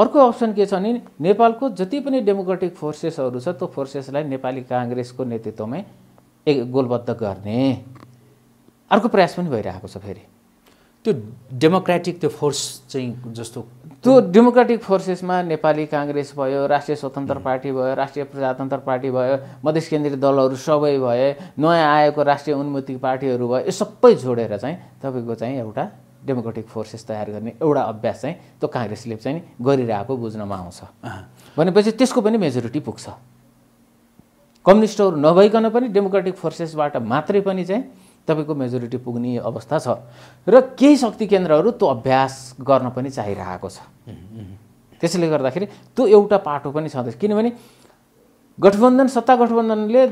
अर्को अप्सन के छ भने नेपालको जति पनि डेमोक्रेटिक फोर्सेसहरू छ त्यो फोर्सेसलाई नेपाली काङ्ग्रेसको नेतृत्वमै गोलबद्ध गर्ने अर्को प्रयास पनि भइरहेको छ फेरि त्यो डेमोक्रेटिक त्यो फोर्स चाहिँ जस्तो त्यो डेमोक्रेटिक फोर्सेसमा नेपाली काङ्ग्रेस भयो राष्ट्रिय स्वतन्त्र पार्टी भयो राष्ट्रिय प्रजातन्त्र पार्टी भयो मधेस केन्द्रीय दलहरू सबै भए नयाँ आएको राष्ट्रिय उन्मुक्ति पार्टीहरू भयो यो सबै जोडेर चाहिँ तपाईँको चाहिँ एउटा डेमोक्रेटिक फोर्सेस तयार गर्ने एउटा अभ्यास चाहिँ त्यो काङ्ग्रेसले चाहिँ गरिरहेको बुझ्नमा आउँछ भनेपछि त्यसको पनि मेजोरिटी पुग्छ कम्युनिस्टहरू नभइकन पनि डेमोक्रेटिक फोर्सेसबाट मात्रै पनि चाहिँ तपाईँको मेजोरिटी पुग्ने अवस्था छ र केही शक्ति केन्द्रहरू त्यो अभ्यास गर्न पनि चाहिरहेको छ त्यसैले गर्दाखेरि त्यो एउटा पाटो पनि छँदैछ किनभने गठबन्धन सत्ता गठबन्धनले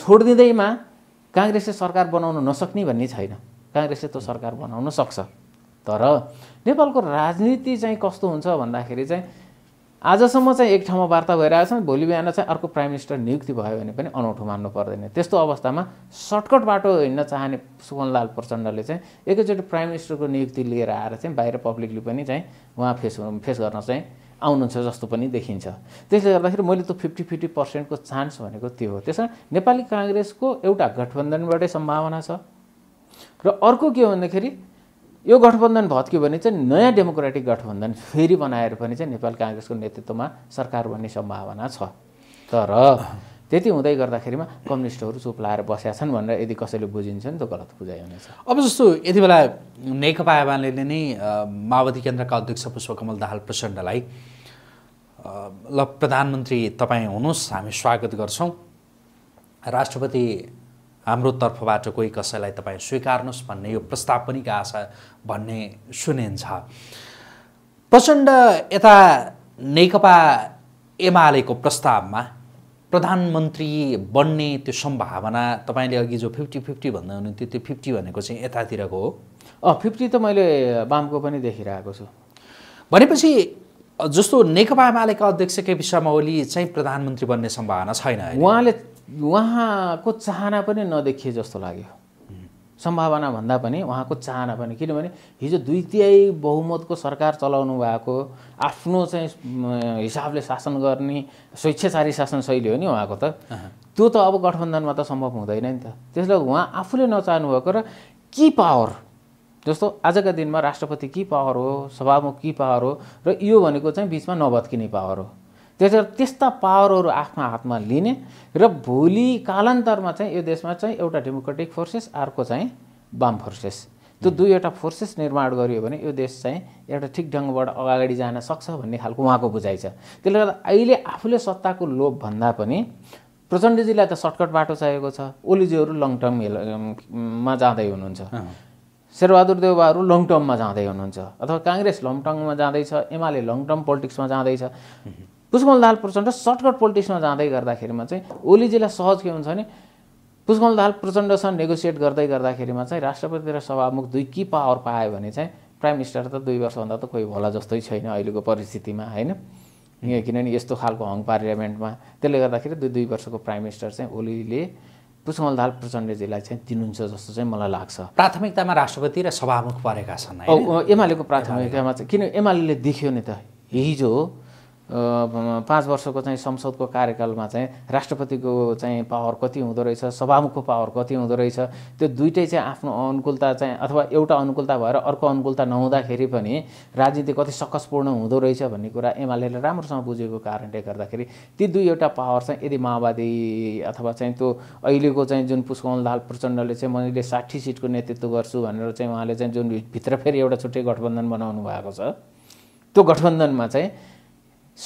छोडिदिँदैमा काङ्ग्रेसले सरकार बनाउन नसक्ने भन्ने छैन काङ्ग्रेसले त्यो सरकार बनाउन सक्छ तर नेपालको राजनीति चाहिँ कस्तो हुन्छ भन्दाखेरि चाहिँ आजसम्म चाहिँ एक ठाउँमा वार्ता भइरहेको छ भोलि बिहान चाहिँ अर्को प्राइम मिनिस्टर नियुक्ति भयो भने पनि अनौठो मान्नु पर्दैन त्यस्तो अवस्थामा सर्टकट बाटो हिँड्न चाहने सुवनलाल प्रचण्डले चाहिँ एकैचोटि प्राइम मिनिस्टरको नियुक्ति लिएर आएर चाहिँ बाहिर पब्लिकले पनि चाहिँ उहाँ फेस फेस गर्न चाहिँ आउनुहुन्छ जस्तो पनि देखिन्छ त्यसले गर्दाखेरि मैले त फिफ्टी फिफ्टी पर्सेन्टको चान्स भनेको त्यो हो त्यसमा नेपाली काङ्ग्रेसको एउटा गठबन्धनबाटै सम्भावना छ र अर्को के हो भन्दाखेरि यो गठबन्धन भत्क्यो भने चाहिँ नयाँ डेमोक्रेटिक गठबन्धन फेरि बनाएर पनि चाहिँ नेपाल काङ्ग्रेसको नेतृत्वमा सरकार बन्ने सम्भावना छ तर त्यति हुँदै गर्दाखेरिमा कम्युनिस्टहरू चुप लाएर बसेका छन् भनेर यदि कसैले बुझिन्छ नि त गलत बुझाइ हुनेछ अब जस्तो यति बेला नेकपा एमाले नै माओवादी केन्द्रका अध्यक्ष पुष्पकमल दाहाल प्रचण्डलाई ल प्रधानमन्त्री तपाईँ हुनुहोस् हामी स्वागत गर्छौँ राष्ट्रपति हाम्रो तर्फबाट कोही कसैलाई तपाईँ स्वीकार्नुहोस् भन्ने यो प्रस्ताव प्रस्तावनिक आशा भन्ने सुनिन्छ प्रचण्ड यता नेकपा एमालेको प्रस्तावमा प्रधानमन्त्री बन्ने त्यो सम्भावना तपाईँले अघि जो फिफ्टी फिफ्टी भन्दै हुनुहुन्थ्यो त्यो फिफ्टी भनेको चाहिँ यतातिरको हो अँ फिफ्टी त मैले वामको पनि देखिरहेको छु भनेपछि जस्तो नेकपा एमालेका अध्यक्ष केपी शर्मा ओली चाहिँ प्रधानमन्त्री बन्ने सम्भावना छैन उहाँले उहाँको चाहना पनि नदेखिए जस्तो लाग्यो सम्भावना भन्दा पनि उहाँको चाहना पनि किनभने हिजो दुई तिहाई बहुमतको सरकार चलाउनु भएको आफ्नो चाहिँ हिसाबले शासन गर्ने स्वेच्छाचारी शासन शैली हो नि उहाँको त त्यो त अब गठबन्धनमा त सम्भव हुँदैन नि त त्यसले उहाँ आफूले नचाहनु भएको र कि पावर जस्तो आजका दिनमा राष्ट्रपति कि पावर हो सभामुख कि पावर हो र यो भनेको चाहिँ बिचमा नभत्किने पावर हो त्यसर्थ त्यस्ता पावरहरू आफ्नो हातमा लिने र भोलि कालान्तरमा चाहिँ यो देशमा चाहिँ एउटा डेमोक्रेटिक फोर्सेस अर्को चाहिँ वाम फोर्सेस त्यो दुईवटा फोर्सेस निर्माण गरियो भने यो देश चाहिँ एउटा ठिक ढङ्गबाट अगाडि जान सक्छ भन्ने खालको उहाँको बुझाइ छ त्यसले गर्दा अहिले आफूले सत्ताको लोभ भन्दा पनि प्रचण्डजीलाई त सर्टकट बाटो चाहिएको छ ओलीजीहरू लङ टर्ममा जाँदै हुनुहुन्छ शेरबहादुर देवबाहरू लङ टर्ममा जाँदै हुनुहुन्छ अथवा काङ्ग्रेस लङ टर्ममा जाँदैछ एमाले लङ टर्म पोलिटिक्समा जाँदैछ पुष्कमल दाल प्रचण्ड सर्टकट पोलिटिक्समा जाँदै गर्दाखेरिमा चाहिँ ओलीजीलाई सहज के हुन्छ भने पुष्कमल दाल प्रचण्डसँग नेगोसिएट गर्दै गर्दाखेरिमा चाहिँ राष्ट्रपति र सभामुख दुई कि पावर पायो भने चाहिँ प्राइम मिनिस्टर त दुई वर्षभन्दा त कोही होला जस्तै छैन अहिलेको परिस्थितिमा होइन किनभने यस्तो खालको हङ पार्लियामेन्टमा त्यसले गर्दाखेरि दुई दुई वर्षको प्राइम मिनिस्टर चाहिँ ओलीले पुष्कमल दाल प्रचण्डजीलाई चाहिँ दिनुहुन्छ जस्तो चाहिँ मलाई लाग्छ प्राथमिकतामा राष्ट्रपति र सभामुख परेका छन् एमालेको प्राथमिकतामा चाहिँ किन एमाले देख्यो नि त हिजो पाँच वर्षको चाहिँ संसदको कार्यकालमा चाहिँ राष्ट्रपतिको चाहिँ पावर कति हुँदो रहेछ सभामुखको पावर कति हुँदो रहेछ त्यो दुइटै चाहिँ आफ्नो अनुकूलता चाहिँ अथवा एउटा अनुकूलता भएर अर्को अनुकूलता नहुँदाखेरि पनि राजनीति कति सकसपूर्ण हुँदो रहेछ भन्ने कुरा एमाले राम्रोसँग बुझेको कारणले गर्दाखेरि ती दुईवटा पावर चाहिँ यदि माओवादी अथवा चाहिँ त्यो अहिलेको चाहिँ जुन पुष्पकमल दाहाल प्रचण्डले चाहिँ मैले साठी सिटको नेतृत्व गर्छु भनेर चाहिँ उहाँले चाहिँ जुन भित्र फेरि एउटा छुट्टै गठबन्धन बनाउनु भएको छ त्यो गठबन्धनमा चाहिँ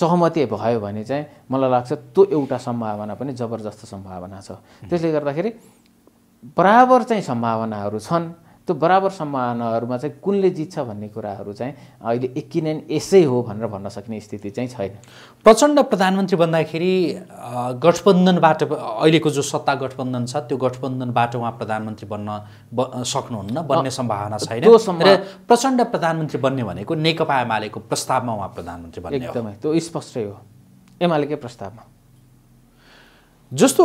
सहमति भयो भने चाहिँ मलाई लाग्छ त्यो एउटा सम्भावना पनि जबरजस्त सम्भावना छ त्यसले गर्दाखेरि बराबर चाहिँ सम्भावनाहरू छन् त्यो बराबर सम्भावनाहरूमा चाहिँ कुनले जित्छ भन्ने कुराहरू चाहिँ अहिले एकिन यसै हो भनेर भन्न सक्ने स्थिति चाहिँ छैन प्रचण्ड प्रधानमन्त्री भन्दाखेरि गठबन्धनबाट अहिलेको जो सत्ता गठबन्धन छ त्यो गठबन्धनबाट उहाँ प्रधानमन्त्री बन्न ब सक्नुहुन्न बन्ने सम्भावना छैन प्रचण्ड प्रधानमन्त्री बन्ने भनेको नेकपा एमालेको प्रस्तावमा उहाँ प्रधानमन्त्री बन्ने एकदमै त्यो स्पष्टै हो एमालेकै प्रस्तावमा जस्तो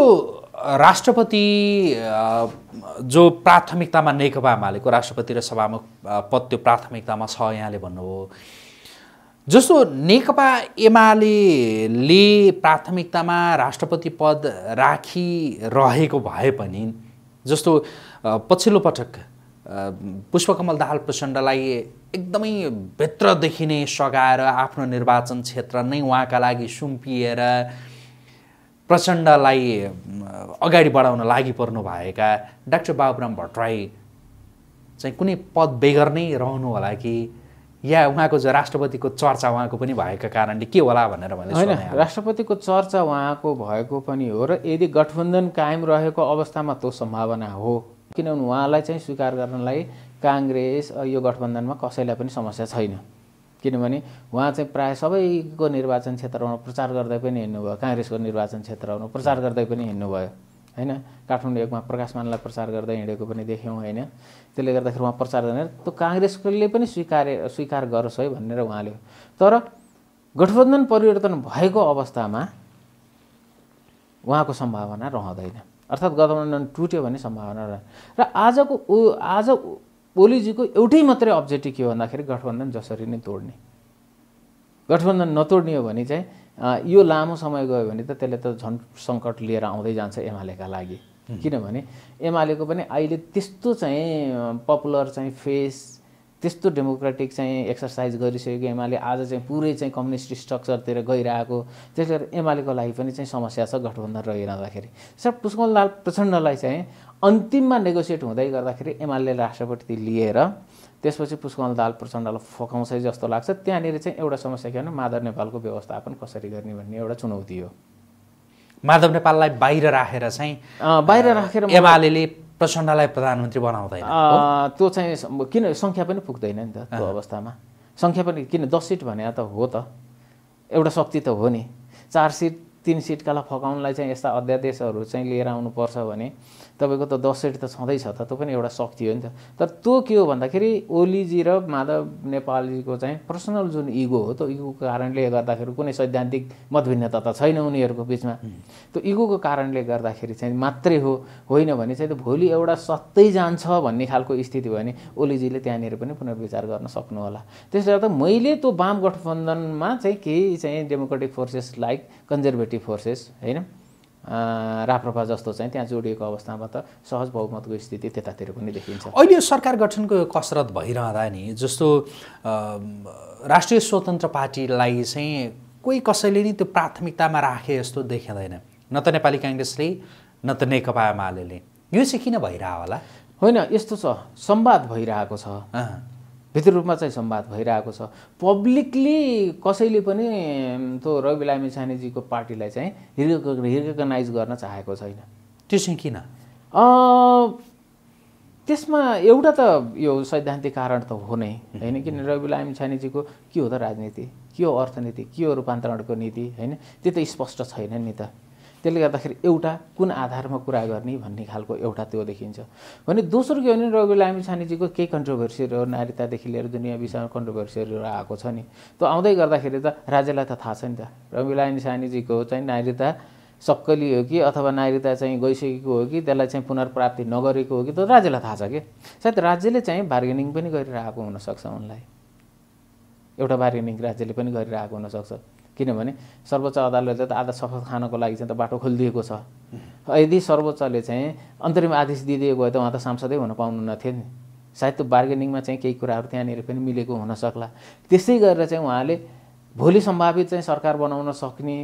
राष्ट्रपति जो प्राथमिकतामा नेकपा एमालेको राष्ट्रपति र सभामुख पद त्यो प्राथमिकतामा छ यहाँले भन्नुभयो जस्तो नेकपा एमाले प्राथमिकतामा राष्ट्रपति पद राखिरहेको भए पनि जस्तो पछिल्लो पटक पुष्पकमल दाहाल प्रचण्डलाई एकदमै भित्रदेखि नै सघाएर आफ्नो निर्वाचन क्षेत्र नै उहाँका लागि सुम्पिएर प्रचण्डलाई अगाडि बढाउन लागि पर्नुभएका डाक्टर बाबुराम भट्टराई चाहिँ कुनै पद बेगर नै रहनु होला कि या उहाँको राष्ट्रपतिको चर्चा उहाँको पनि भएको कारणले के होला भनेर मैले होइन राष्ट्रपतिको चर्चा उहाँको भएको पनि हो र यदि गठबन्धन कायम रहेको अवस्थामा त्यो सम्भावना हो किनभने उहाँलाई चाहिँ स्वीकार गर्नलाई काङ्ग्रेस यो गठबन्धनमा कसैलाई पनि समस्या छैन किनभने उहाँ चाहिँ प्रायः सबैको निर्वाचन क्षेत्रमा प्रचार गर्दै पनि हिँड्नुभयो काङ्ग्रेसको निर्वाचन क्षेत्रमा प्रचार गर्दै पनि हिँड्नुभयो होइन काठमाडौँ एकमा प्रकाशमानलाई प्रचार गर्दै हिँडेको पनि देख्यौँ होइन त्यसले गर्दाखेरि उहाँ प्रचार गर्ने त्यो काङ्ग्रेसले पनि स्वीकार स्वीकार गरोस् है भनेर उहाँले तर गठबन्धन परिवर्तन भएको अवस्थामा उहाँको सम्भावना रहँदैन अर्थात् गठबन्धन टुट्यो भने सम्भावना रह र आजको आज ओलीजीको एउटै मात्रै अब्जेक्टिभ के हो भन्दाखेरि गठबन्धन जसरी नै तोड्ने गठबन्धन नतोड्ने हो भने चाहिँ यो लामो समय गयो भने त त्यसले त झन् सङ्कट लिएर आउँदै जान्छ एमालेका लागि किनभने एमालेको पनि अहिले त्यस्तो चाहिँ पपुलर चाहिँ फेस त्यस्तो डेमोक्रेटिक चाहिँ एक्सर्साइज गरिसकेको एमाले आज चाहिँ पुरै चाहिँ कम्युनिस्ट स्ट्रक्चरतिर गइरहेको त्यसले गर्दा एमालेको लागि पनि चाहिँ समस्या छ गठबन्धन रहिरहँदाखेरि सर पुष्पलाल प्रचण्डलाई चाहिँ अन्तिममा नेगोसिएट हुँदै गर्दाखेरि एमाले राष्ट्रपति लिएर त्यसपछि पुष्कमल दाल प्रचण्डलाई फकाउँछ जस्तो लाग्छ त्यहाँनिर चाहिँ एउटा समस्या के भने माधव नेपालको व्यवस्थापन कसरी गर्ने भन्ने एउटा चुनौती हो माधव नेपाललाई बाहिर राखेर चाहिँ बाहिर राखेर एमाले प्रचण्डलाई प्रधानमन्त्री बनाउँदैन त्यो चाहिँ किन सङ्ख्या पनि पुग्दैन नि त त्यो अवस्थामा सङ्ख्या पनि किन दस सिट भने त हो त एउटा शक्ति त हो नि चार सिट तिन सिटकालाई फकाउनलाई चाहिँ यस्ता अध्यादेशहरू चाहिँ लिएर आउनुपर्छ भने तपाईँको त दसैँ त छँदैछ त त्यो पनि एउटा शक्ति हो नि त तर त्यो के हो भन्दाखेरि ओलीजी र माधव नेपालजीको चाहिँ पर्सनल जुन इगो हो त्यो इगोको कारणले गर्दाखेरि कुनै सैद्धान्तिक मतभिन्नता त छैन उनीहरूको बिचमा त्यो इगोको कारणले गर्दाखेरि चाहिँ मात्रै हो होइन भने चाहिँ त्यो भोलि एउटा सत्तै जान्छ भन्ने खालको स्थिति भयो भने ओलीजीले त्यहाँनिर पनि पुनर्विचार गर्न सक्नु होला त्यसले गर्दा मैले त्यो वाम गठबन्धनमा चाहिँ केही चाहिँ democratic forces like conservative forces होइन राप्रपा जस्तो चाहिँ त्यहाँ जोडिएको अवस्थामा त सहज बहुमतको स्थिति त्यतातिर पनि देखिन्छ अहिले सरकार गठनको कसरत भइरहँदा नि जस्तो राष्ट्रिय स्वतन्त्र पार्टीलाई चाहिँ कोही कसैले नि त्यो प्राथमिकतामा राखे जस्तो देखिँदैन न त नेपाली काङ्ग्रेसले न त नेकपा एमाले यो चाहिँ किन भइरह होला होइन यस्तो छ संवाद भइरहेको छ भित्र रूपमा चाहिँ सम्वाद भइरहेको छ पब्लिकली कसैले पनि त्यो रवि लामी छानेजीको पार्टीलाई चाहिँ हिर्क हिर्कनाइज गर्न चाहेको छैन त्यो चाहिँ किन त्यसमा एउटा त यो सैद्धान्तिक कारण त हो नै होइन किन रवि लामी छानेजीको के हो त राजनीति के हो अर्थनीति के हो रूपान्तरणको नीति होइन त्यो त स्पष्ट छैन नि त त्यसले गर्दाखेरि एउटा कुन आधारमा कुरा गर्ने भन्ने खालको एउटा त्यो देखिन्छ भने दोस्रो के भने रवि लामी छानेजीको केही कन्ट्रोभर्सीहरू नारीतादेखि लिएर दुनियाँ विषयमा कन्ट्रोभर्सीहरू आएको छ नि त्यो आउँदै गर्दाखेरि त राज्यलाई त थाहा छ नि त रवि लामी छानेजीको चाहिँ नारीता सक्कली हो कि अथवा नागरिकता चाहिँ गइसकेको हो कि त्यसलाई चाहिँ पुनर्प्राप्ति नगरेको हो कि त राज्यलाई थाहा छ कि सायद राज्यले चाहिँ बार्गेनिङ पनि गरिरहेको हुनसक्छ उनलाई एउटा बार्गेनिङ राज्यले पनि गरिरहेको हुनसक्छ किनभने सर्वोच्च अदालतले त आधा सफल खानको लागि चाहिँ त बाटो खोलिदिएको छ यदि सर्वोच्चले चाहिँ अन्तरिम आदेश दिइदिएको भए त उहाँ त सांसदै हुन पाउनुहुन्थ्यो नि सायद त्यो बार्गेनिङमा चाहिँ केही कुराहरू त्यहाँनिर पनि मिलेको हुनसक्ला त्यसै गरेर चाहिँ उहाँले भोलि सम्भावित चाहिँ सरकार बनाउन सक्ने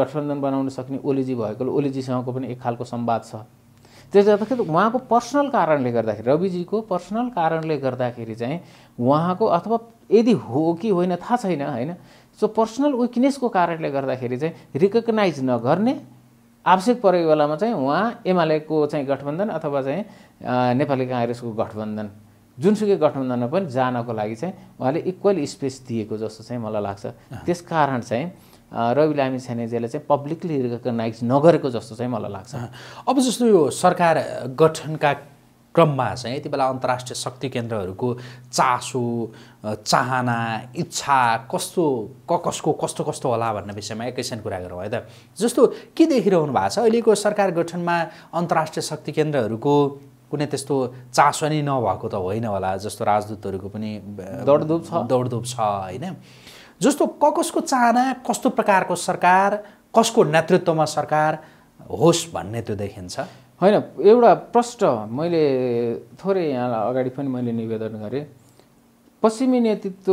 गठबन्धन बनाउन सक्ने ओलीजी भएकोले ओलीजीसँगको पनि एक खालको सम्वाद छ त्यस गर्दाखेरि उहाँको पर्सनल कारणले गर्दाखेरि रविजीको पर्सनल कारणले गर्दाखेरि चाहिँ उहाँको अथवा यदि हो कि होइन थाहा छैन होइन सो पर्सनल विकनेसको कारणले गर्दाखेरि चाहिँ रिकगनाइज नगर्ने आवश्यक परेको बेलामा चाहिँ उहाँ एमालेको चाहिँ गठबन्धन अथवा चाहिँ नेपाली काङ्ग्रेसको गठबन्धन जुनसुकै गठबन्धनमा पनि जानको लागि चाहिँ उहाँले इक्वल स्पेस दिएको जस्तो चाहिँ मलाई लाग्छ त्यस कारण चाहिँ रवि लामी छानेजीले चाहिँ पब्लिकली रिकगनाइज नगरेको जस्तो चाहिँ मलाई लाग्छ अब जस्तो यो सरकार गठनका क्रममा चाहिँ यति बेला अन्तर्राष्ट्रिय शक्ति केन्द्रहरूको चासो चाहना इच्छा कस्तो क कसको कस्तो कस्तो होला भन्ने विषयमा एकैछिन कुरा गरौँ है त जस्तो के देखिरहनु भएको छ अहिलेको सरकार गठनमा अन्तर्राष्ट्रिय शक्ति केन्द्रहरूको कुनै त्यस्तो चासो नै नभएको त होइन होला जस्तो राजदूतहरूको पनि दौडधुप छ दौडधुप छ होइन जस्तो क कसको चाहना कस्तो प्रकारको सरकार कसको नेतृत्वमा सरकार होस् भन्ने त्यो देखिन्छ होइन एउटा प्रश्न मैले थोरै यहाँलाई अगाडि पनि मैले निवेदन गरेँ पश्चिमी नेतृत्व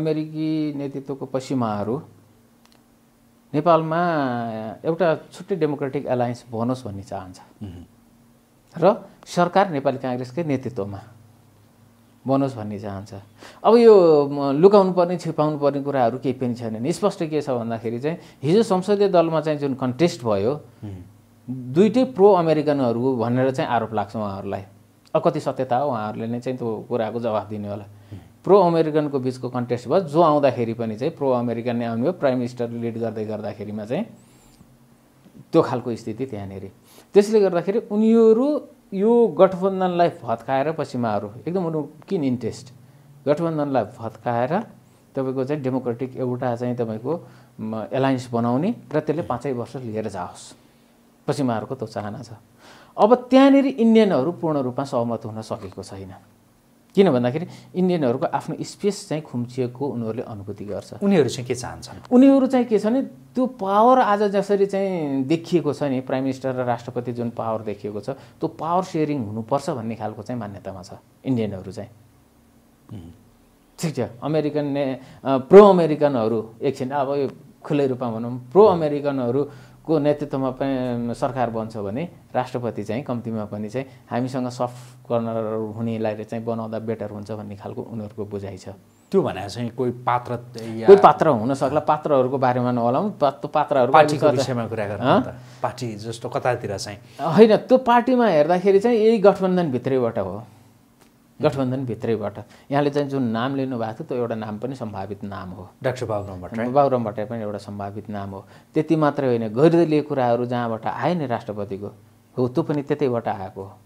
अमेरिकी नेतृत्वको पश्चिमाहरू नेपालमा एउटा छुट्टै डेमोक्रेटिक एलायन्स बनोस् भन्ने चाहन्छ र सरकार नेपाली काङ्ग्रेसकै नेतृत्वमा बनोस् भन्ने चाहन्छ अब यो लुकाउनु पर्ने छिपाउनु पर्ने कुराहरू केही पनि छैन नि स्पष्ट के छ भन्दाखेरि चाहिँ हिजो संसदीय दलमा चाहिँ जुन कन्टेस्ट भयो दुइटै प्रो अमेरिकनहरू भनेर चाहिँ आरोप लाग्छ उहाँहरूलाई अब कति सत्यता हो उहाँहरूले नै चाहिँ त्यो कुराको जवाफ दिने होला प्रो अमेरिकनको बिचको कन्टेस्ट भयो जो आउँदाखेरि पनि चाहिँ प्रो अमेरिकन नै आउने हो प्राइम मिनिस्टर लिड गर्दै गर्दाखेरिमा चाहिँ त्यो खालको स्थिति त्यहाँनिर त्यसले गर्दाखेरि उनीहरू यो गठबन्धनलाई भत्काएर पश्चिमाहरू एकदम उनीहरू किन इन्ट्रेस्ट गठबन्धनलाई भत्काएर तपाईँको चाहिँ डेमोक्रेटिक एउटा चाहिँ तपाईँको एलायन्स बनाउने र त्यसले पाँचै वर्ष लिएर जाओस् पश्चिमाहरूको त्यो चाहना छ अब त्यहाँनिर इन्डियनहरू पूर्ण रूपमा सहमत हुन सकेको छैन किन भन्दाखेरि इन्डियनहरूको आफ्नो स्पेस चाहिँ खुम्चिएको उनीहरूले अनुभूति गर्छ उनीहरू चाहिँ के चाहन्छन् उनीहरू चाहिँ के छ भने त्यो पावर आज जसरी चाहिँ देखिएको छ नि प्राइम मिनिस्टर र राष्ट्रपति जुन पावर देखिएको छ त्यो पावर सेयरिङ हुनुपर्छ भन्ने खालको चाहिँ मान्यतामा छ इन्डियनहरू चाहिँ ठिक छ अमेरिकन ने प्रो अमेरिकनहरू एकछिन अब खुल्लै रूपमा भनौँ प्रो अमेरिकनहरू को नेतृत्वमा पनि सरकार बन्छ भने राष्ट्रपति चाहिँ कम्तीमा पनि चाहिँ हामीसँग सफ कर्नर हुनेलाई चाहिँ बनाउँदा बेटर हुन्छ भन्ने खालको उनीहरूको बुझाइ छ त्यो भने चाहिँ कोही पात्र कोही पात्र हुन हुनसक्ला पात्रहरूको बारेमा नहोलाउँ पात्रहरू पार्टीको विषयमा कुरा गर्नु पार्टी जस्तो कतातिर चाहिँ होइन त्यो पार्टीमा हेर्दाखेरि चाहिँ यही गठबन्धनभित्रैबाट हो गठबन्धनभित्रैबाट यहाँले चाहिँ जुन नाम लिनुभएको थियो त्यो एउटा नाम पनि सम्भावित नाम हो डाक्टर बाबुराम भट्ट बाबुराम भट्टराई पनि एउटा सम्भावित नाम हो त्यति मात्रै होइन गरिदिए कुराहरू जहाँबाट आयो नि राष्ट्रपतिको हो त्यो पनि त्यतैबाट आएको हो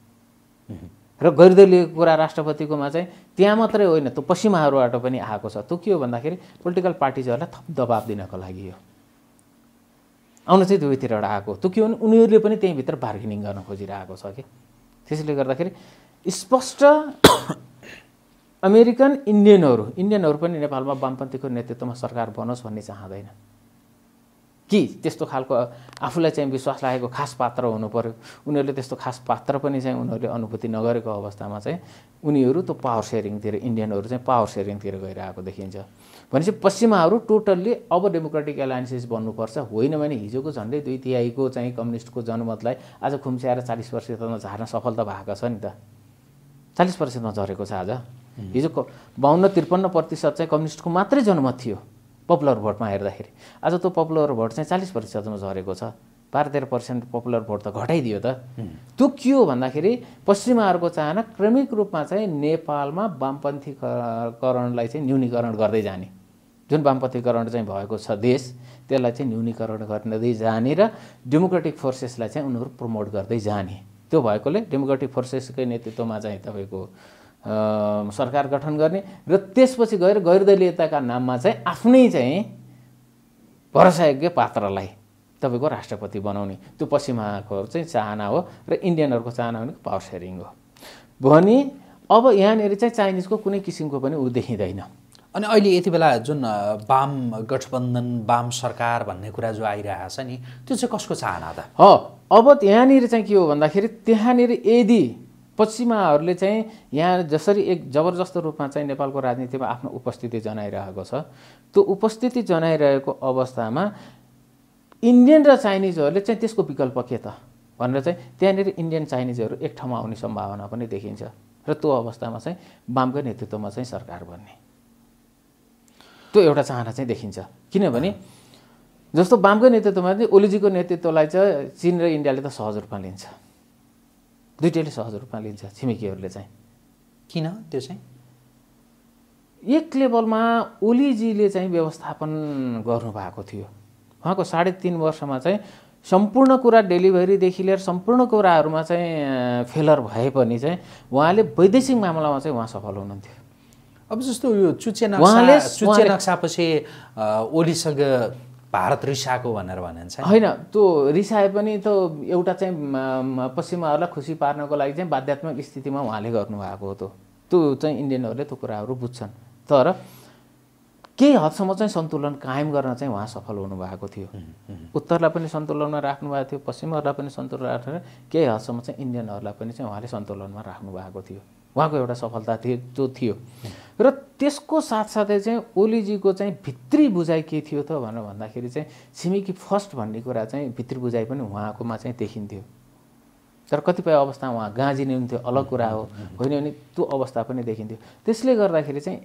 र गरिदिएको कुरा राष्ट्रपतिकोमा चाहिँ त्यहाँ मात्रै होइन त्यो पश्चिमाहरूबाट पनि आएको छ त्यो के हो भन्दाखेरि पोलिटिकल पार्टिजहरूलाई थप दबाब दिनको लागि हो चाहिँ दुवैतिरबाट आएको त्यो के हो भने उनीहरूले पनि त्यहीँभित्र बार्गेनिङ गर्न खोजिरहेको छ कि त्यसैले गर्दाखेरि स्पष्ट अमेरिकन इन्डियनहरू इन्डियनहरू पनि नेपालमा वामपन्थीको नेतृत्वमा सरकार बनोस् भन्ने चाहँदैन कि त्यस्तो खालको आफूलाई चाहिँ विश्वास लागेको खास पात्र हुनु पऱ्यो उनीहरूले त्यस्तो खास पात्र पनि चाहिँ उनीहरूले अनुभूति नगरेको अवस्थामा चाहिँ उनीहरू त्यो पावर सेयरिङतिर इन्डियनहरू चाहिँ पावर सेयरिङतिर गइरहेको देखिन्छ भनेपछि पश्चिमाहरू टोटल्ली अब डेमोक्रेटिक एलायन्सेस बन्नुपर्छ होइन भने हिजोको झन्डै दुई तिहाईको चाहिँ कम्युनिस्टको जनमतलाई आज खुम्स्याएर चालिस वर्ष झार्न सफल त भएको छ नि त चालिस पर्सेन्टमा झरेको छ आज हिजो बाहन्न त्रिपन्न प्रतिशत चाहिँ कम्युनिस्टको मात्रै जनमत थियो पपुलर भोटमा हेर्दाखेरि आज त्यो पपुलर भोट चाहिँ चालिस प्रतिशतमा झरेको छ बाह्र तेह्र पर्सेन्ट पपुलर भोट त घटाइदियो त त्यो के हो भन्दाखेरि पश्चिमाहरूको चाहना क्रमिक रूपमा चाहिँ नेपालमा वामपन्थीकरणलाई चाहिँ न्यूनीकरण गर्दै जाने जुन वामपन्थीकरण चाहिँ भएको छ देश त्यसलाई चाहिँ न्यूनीकरण गर्दै जाने र डेमोक्रेटिक फोर्सेसलाई चाहिँ उनीहरू प्रमोट गर्दै जाने त्यो भएकोले डेमोक्रेटिक फोर्सेसकै नेतृत्वमा चाहिँ तपाईँको सरकार गठन गर्ने र त्यसपछि गएर गैरदलीयताका नाममा चाहिँ आफ्नै चाहिँ भरोसायोग्य पात्रलाई तपाईँको राष्ट्रपति बनाउने त्यो पश्चिमाको चाहिँ चाहना हो र इन्डियनहरूको चाहना भनेको पावर सेयरिङ हो भने अब यहाँनिर चाहिँ चाइनिजको कुनै किसिमको पनि ऊ देखिँदैन अनि अहिले यति बेला जुन वाम गठबन्धन वाम सरकार भन्ने कुरा जो आइरहेको छ नि त्यो चाहिँ कसको चाहना त हो अब त्यहाँनिर चाहिँ के हो भन्दाखेरि त्यहाँनिर यदि पश्चिमाहरूले चाहिँ यहाँ जसरी एक जबरजस्त रूपमा चाहिँ नेपालको राजनीतिमा आफ्नो उपस्थिति जनाइरहेको छ त्यो उपस्थिति जनाइरहेको अवस्थामा इन्डियन र चाइनिजहरूले चाहिँ त्यसको विकल्प के त भनेर चाहिँ त्यहाँनिर इन्डियन चाइनिजहरू एक ठाउँमा आउने सम्भावना पनि देखिन्छ र त्यो अवस्थामा चाहिँ वामकै नेतृत्वमा चाहिँ सरकार बन्ने त्यो एउटा चाहना चाहिँ देखिन्छ किनभने जस्तो बामको नेतृत्वमा चाहिँ ओलीजीको नेतृत्वलाई चाहिँ चिन र इन्डियाले त सहज रूपमा लिन्छ दुइटैले सहज रूपमा लिन्छ छिमेकीहरूले चाहिँ किन त्यो चाहिँ एक लेभलमा ओलीजीले चाहिँ व्यवस्थापन गर्नुभएको थियो उहाँको साढे तिन वर्षमा चाहिँ सम्पूर्ण कुरा डेलिभरीदेखि लिएर सम्पूर्ण कुराहरूमा चाहिँ फेलर भए पनि चाहिँ उहाँले वैदेशिक मामलामा चाहिँ उहाँ सफल हुनुहुन्थ्यो अब जस्तो यो चुच्चे नक्सा चुच्चे नक्सापछि ओलीसँग भारत रिसाएको भनेर भनिन्छ होइन त्यो रिसाए पनि त एउटा चाहिँ पश्चिमाहरूलाई खुसी पार्नको लागि चाहिँ बाध्यात्मक स्थितिमा उहाँले गर्नुभएको हो त्यो चाहिँ इन्डियनहरूले त्यो कुराहरू बुझ्छन् तर केही हदसम्म चाहिँ सन्तुलन कायम गर्न चाहिँ उहाँ सफल हुनुभएको थियो उत्तरलाई पनि सन्तुलनमा राख्नुभएको थियो पश्चिमहरूलाई पनि सन्तुलन राखेर केही हदसम्म चाहिँ इन्डियनहरूलाई पनि चाहिँ उहाँले सन्तुलनमा राख्नु भएको थियो उहाँको एउटा सफलता थियो त्यो थियो र त्यसको साथसाथै चाहिँ ओलीजीको चाहिँ भित्री बुझाइ के थियो त भनेर भन्दाखेरि चाहिँ छिमेकी फर्स्ट भन्ने कुरा चाहिँ भित्री बुझाइ पनि उहाँकोमा चाहिँ देखिन्थ्यो तर कतिपय अवस्थामा उहाँ गाँजिने हुन्थ्यो अलग कुरा हो होइन भने त्यो अवस्था पनि देखिन्थ्यो त्यसले गर्दाखेरि चाहिँ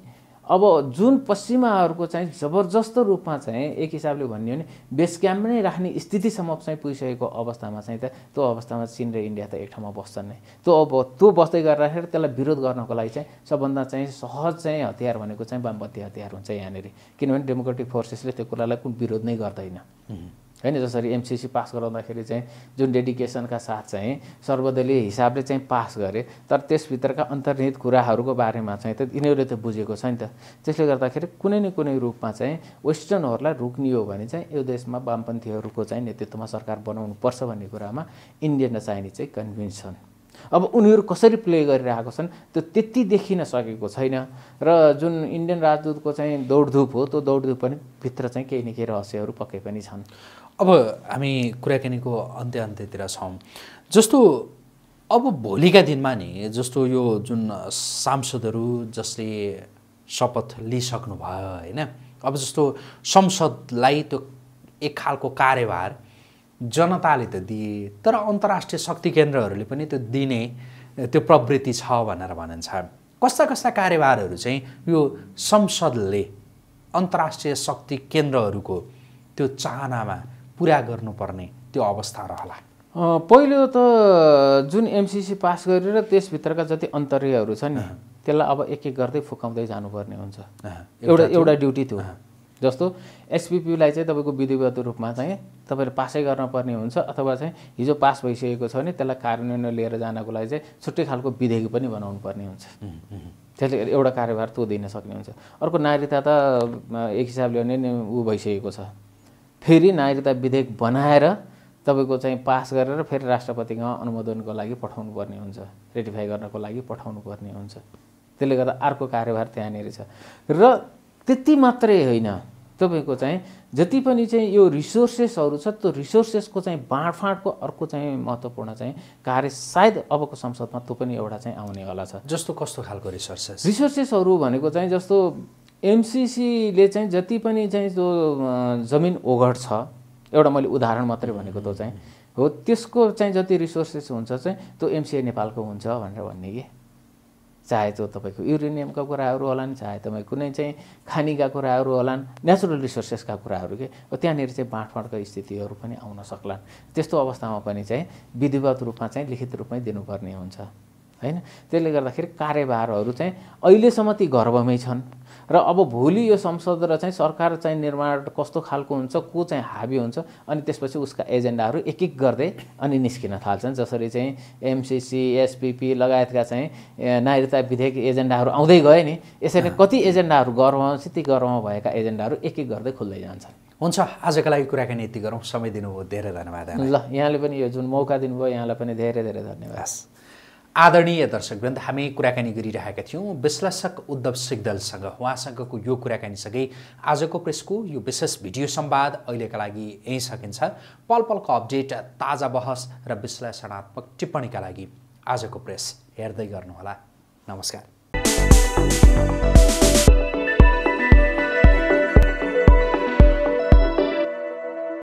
अब जुन पश्चिमाहरूको चाहिँ जबरजस्त रूपमा चाहिँ एक हिसाबले भन्यो भने बेस क्याम्प नै राख्ने स्थितिसम्म चाहिँ पुगिसकेको अवस्थामा चाहिँ त त्यो अवस्थामा चिन र इन्डिया त एक ठाउँमा बस्छन् नै त्यो अब त्यो बस्दै गर्दाखेरि त्यसलाई विरोध गर्नको लागि चाहिँ सबभन्दा चाहिँ सहज चाहिँ हतियार भनेको चाहिँ वामपन्थी हतियार हुन्छ यहाँनिर किनभने डेमोक्रेटिक फोर्सेसले त्यो कुरालाई कुन विरोध नै गर्दैन होइन जसरी एमसिसी पास गराउँदाखेरि चाहिँ जुन डेडिकेसनका साथ चाहिँ सर्वदलीय हिसाबले चाहिँ पास गरे तर त्यसभित्रका अन्तर्निहित कुराहरूको बारेमा चाहिँ त यिनीहरूले त बुझेको छ नि त त्यसले गर्दाखेरि कुनै न कुनै रूपमा चाहिँ वेस्टर्नहरूलाई रोक्ने हो भने चाहिँ यो देशमा वामपन्थीहरूको चाहिँ नेतृत्वमा सरकार बनाउनुपर्छ भन्ने कुरामा इन्डियन र चाइनिज चाहिँ कन्भिन्स छन् अब उनीहरू कसरी प्ले गरिरहेको छन् त्यो त्यति देखिन सकेको छैन र जुन इन्डियन राजदूतको चाहिँ दौडधुप हो त्यो दौडधुप पनि भित्र चाहिँ केही न केही रहस्यहरू पक्कै पनि छन् अब हामी कुराकानीको अन्त्य अन्त्यतिर छौँ जस्तो अब भोलिका दिनमा नि जस्तो यो जुन सांसदहरू जसले शपथ लिइसक्नुभयो होइन अब जस्तो संसदलाई त्यो एक खालको कार्यभार जनताले त दिए तर अन्तर्राष्ट्रिय शक्ति केन्द्रहरूले पनि त्यो दिने त्यो प्रवृत्ति छ भनेर भनिन्छ कस्ता कस्ता कार्यभारहरू चाहिँ यो संसदले अन्तर्राष्ट्रिय शक्ति केन्द्रहरूको त्यो चाहनामा पुरा गर्नुपर्ने त्यो अवस्था रहला पहिलो त जुन एमसिसी पास गरेर त्यसभित्रका जति अन्तर्यहरू छन् नि त्यसलाई अब एक एक गर्दै फुकाउँदै जानुपर्ने हुन्छ एउटा एउटा ड्युटी थियो जस्तो एसपिपीलाई चाहिँ तपाईँको विधिवत रूपमा चाहिँ तपाईँले पासै गर्नुपर्ने हुन्छ अथवा चाहिँ हिजो पास भइसकेको छ भने त्यसलाई कार्यान्वयन लिएर जानको लागि चाहिँ छुट्टै खालको विधेयक पनि बनाउनु पर्ने हुन्छ त्यसले एउटा कार्यभार तो दिन सक्ने हुन्छ अर्को नागरिकता त एक हिसाबले भने ऊ भइसकेको छ फेरि नागरिकता विधेयक बनाएर तपाईँको चाहिँ पास गरेर फेरि राष्ट्रपतिका अनुमोदनको लागि पठाउनु पर्ने हुन्छ रेटिफाई गर्नको लागि पठाउनु पर्ने हुन्छ त्यसले गर्दा अर्को कार्यभार त्यहाँनिर छ र त्यति मात्रै होइन तपाईँको चाहिँ जति पनि चाहिँ यो रिसोर्सेसहरू छ त्यो रिसोर्सेसको चाहिँ बाँडफाँडको अर्को चाहिँ महत्त्वपूर्ण चाहिँ कार्य सायद अबको संसदमा त्यो पनि एउटा चाहिँ आउनेवाला छ जस्तो कस्तो खालको रिसोर्सेस रिसोर्सेसहरू भनेको चाहिँ जस्तो एमसिसीले चाहिँ जति पनि चाहिँ त्यो जमिन छ एउटा मैले उदाहरण मात्रै भनेको त्यो चाहिँ हो त्यसको चाहिँ जति रिसोर्सेस हुन्छ चाहिँ त्यो एमसिए नेपालको हुन्छ भनेर भन्ने कि चाहे त्यो तपाईँको युरेनियमका कुराहरू होलान् चाहे तपाईँ कुनै चाहिँ खानीका कुराहरू होलान् नेचुरल रिसोर्सेसका कुराहरू के त्यहाँनिर चाहिँ बाँडफाँडको स्थितिहरू पनि आउन सक्लान् त्यस्तो अवस्थामा पनि चाहिँ विधिवत रूपमा चाहिँ लिखित रूपमै दिनुपर्ने हुन्छ होइन त्यसले गर्दाखेरि कार्यभारहरू चाहिँ अहिलेसम्म ती गर्वमै छन् र अब भोलि यो संसद र चाहिँ सरकार चाहिँ निर्माण कस्तो खालको हुन्छ को चाहिँ हाबी हुन्छ अनि त्यसपछि उसका एजेन्डाहरू एक एक गर्दै अनि निस्किन थाल्छन् जसरी चाहिँ एमसिसी एसपिपी लगायतका चाहिँ नागरिकता विधेयक एजेन्डाहरू आउँदै गए नि यसरी कति एजेन्डाहरू गर्वमा ती गर्वमा भएका एजेन्डाहरू एक एक गर्दै खुल्दै जान्छन् हुन्छ आजको लागि कुराकानी यति गरौँ समय दिनुभयो धेरै धन्यवाद ल यहाँले पनि यो जुन मौका दिनुभयो यहाँलाई पनि धेरै धेरै धन्यवाद आदरणीय दर्शकवृन्द हामी कुराकानी गरिरहेका थियौँ विश्लेषक उद्धव सिग्दलसँग उहाँसँगको यो कुराकानीसँगै आजको प्रेसको यो विशेष भिडियो सम्वाद अहिलेका लागि यहीँ सकिन्छ पल पलको अपडेट ताजा बहस र विश्लेषणात्मक टिप्पणीका लागि आजको प्रेस हेर्दै गर्नुहोला नमस्कार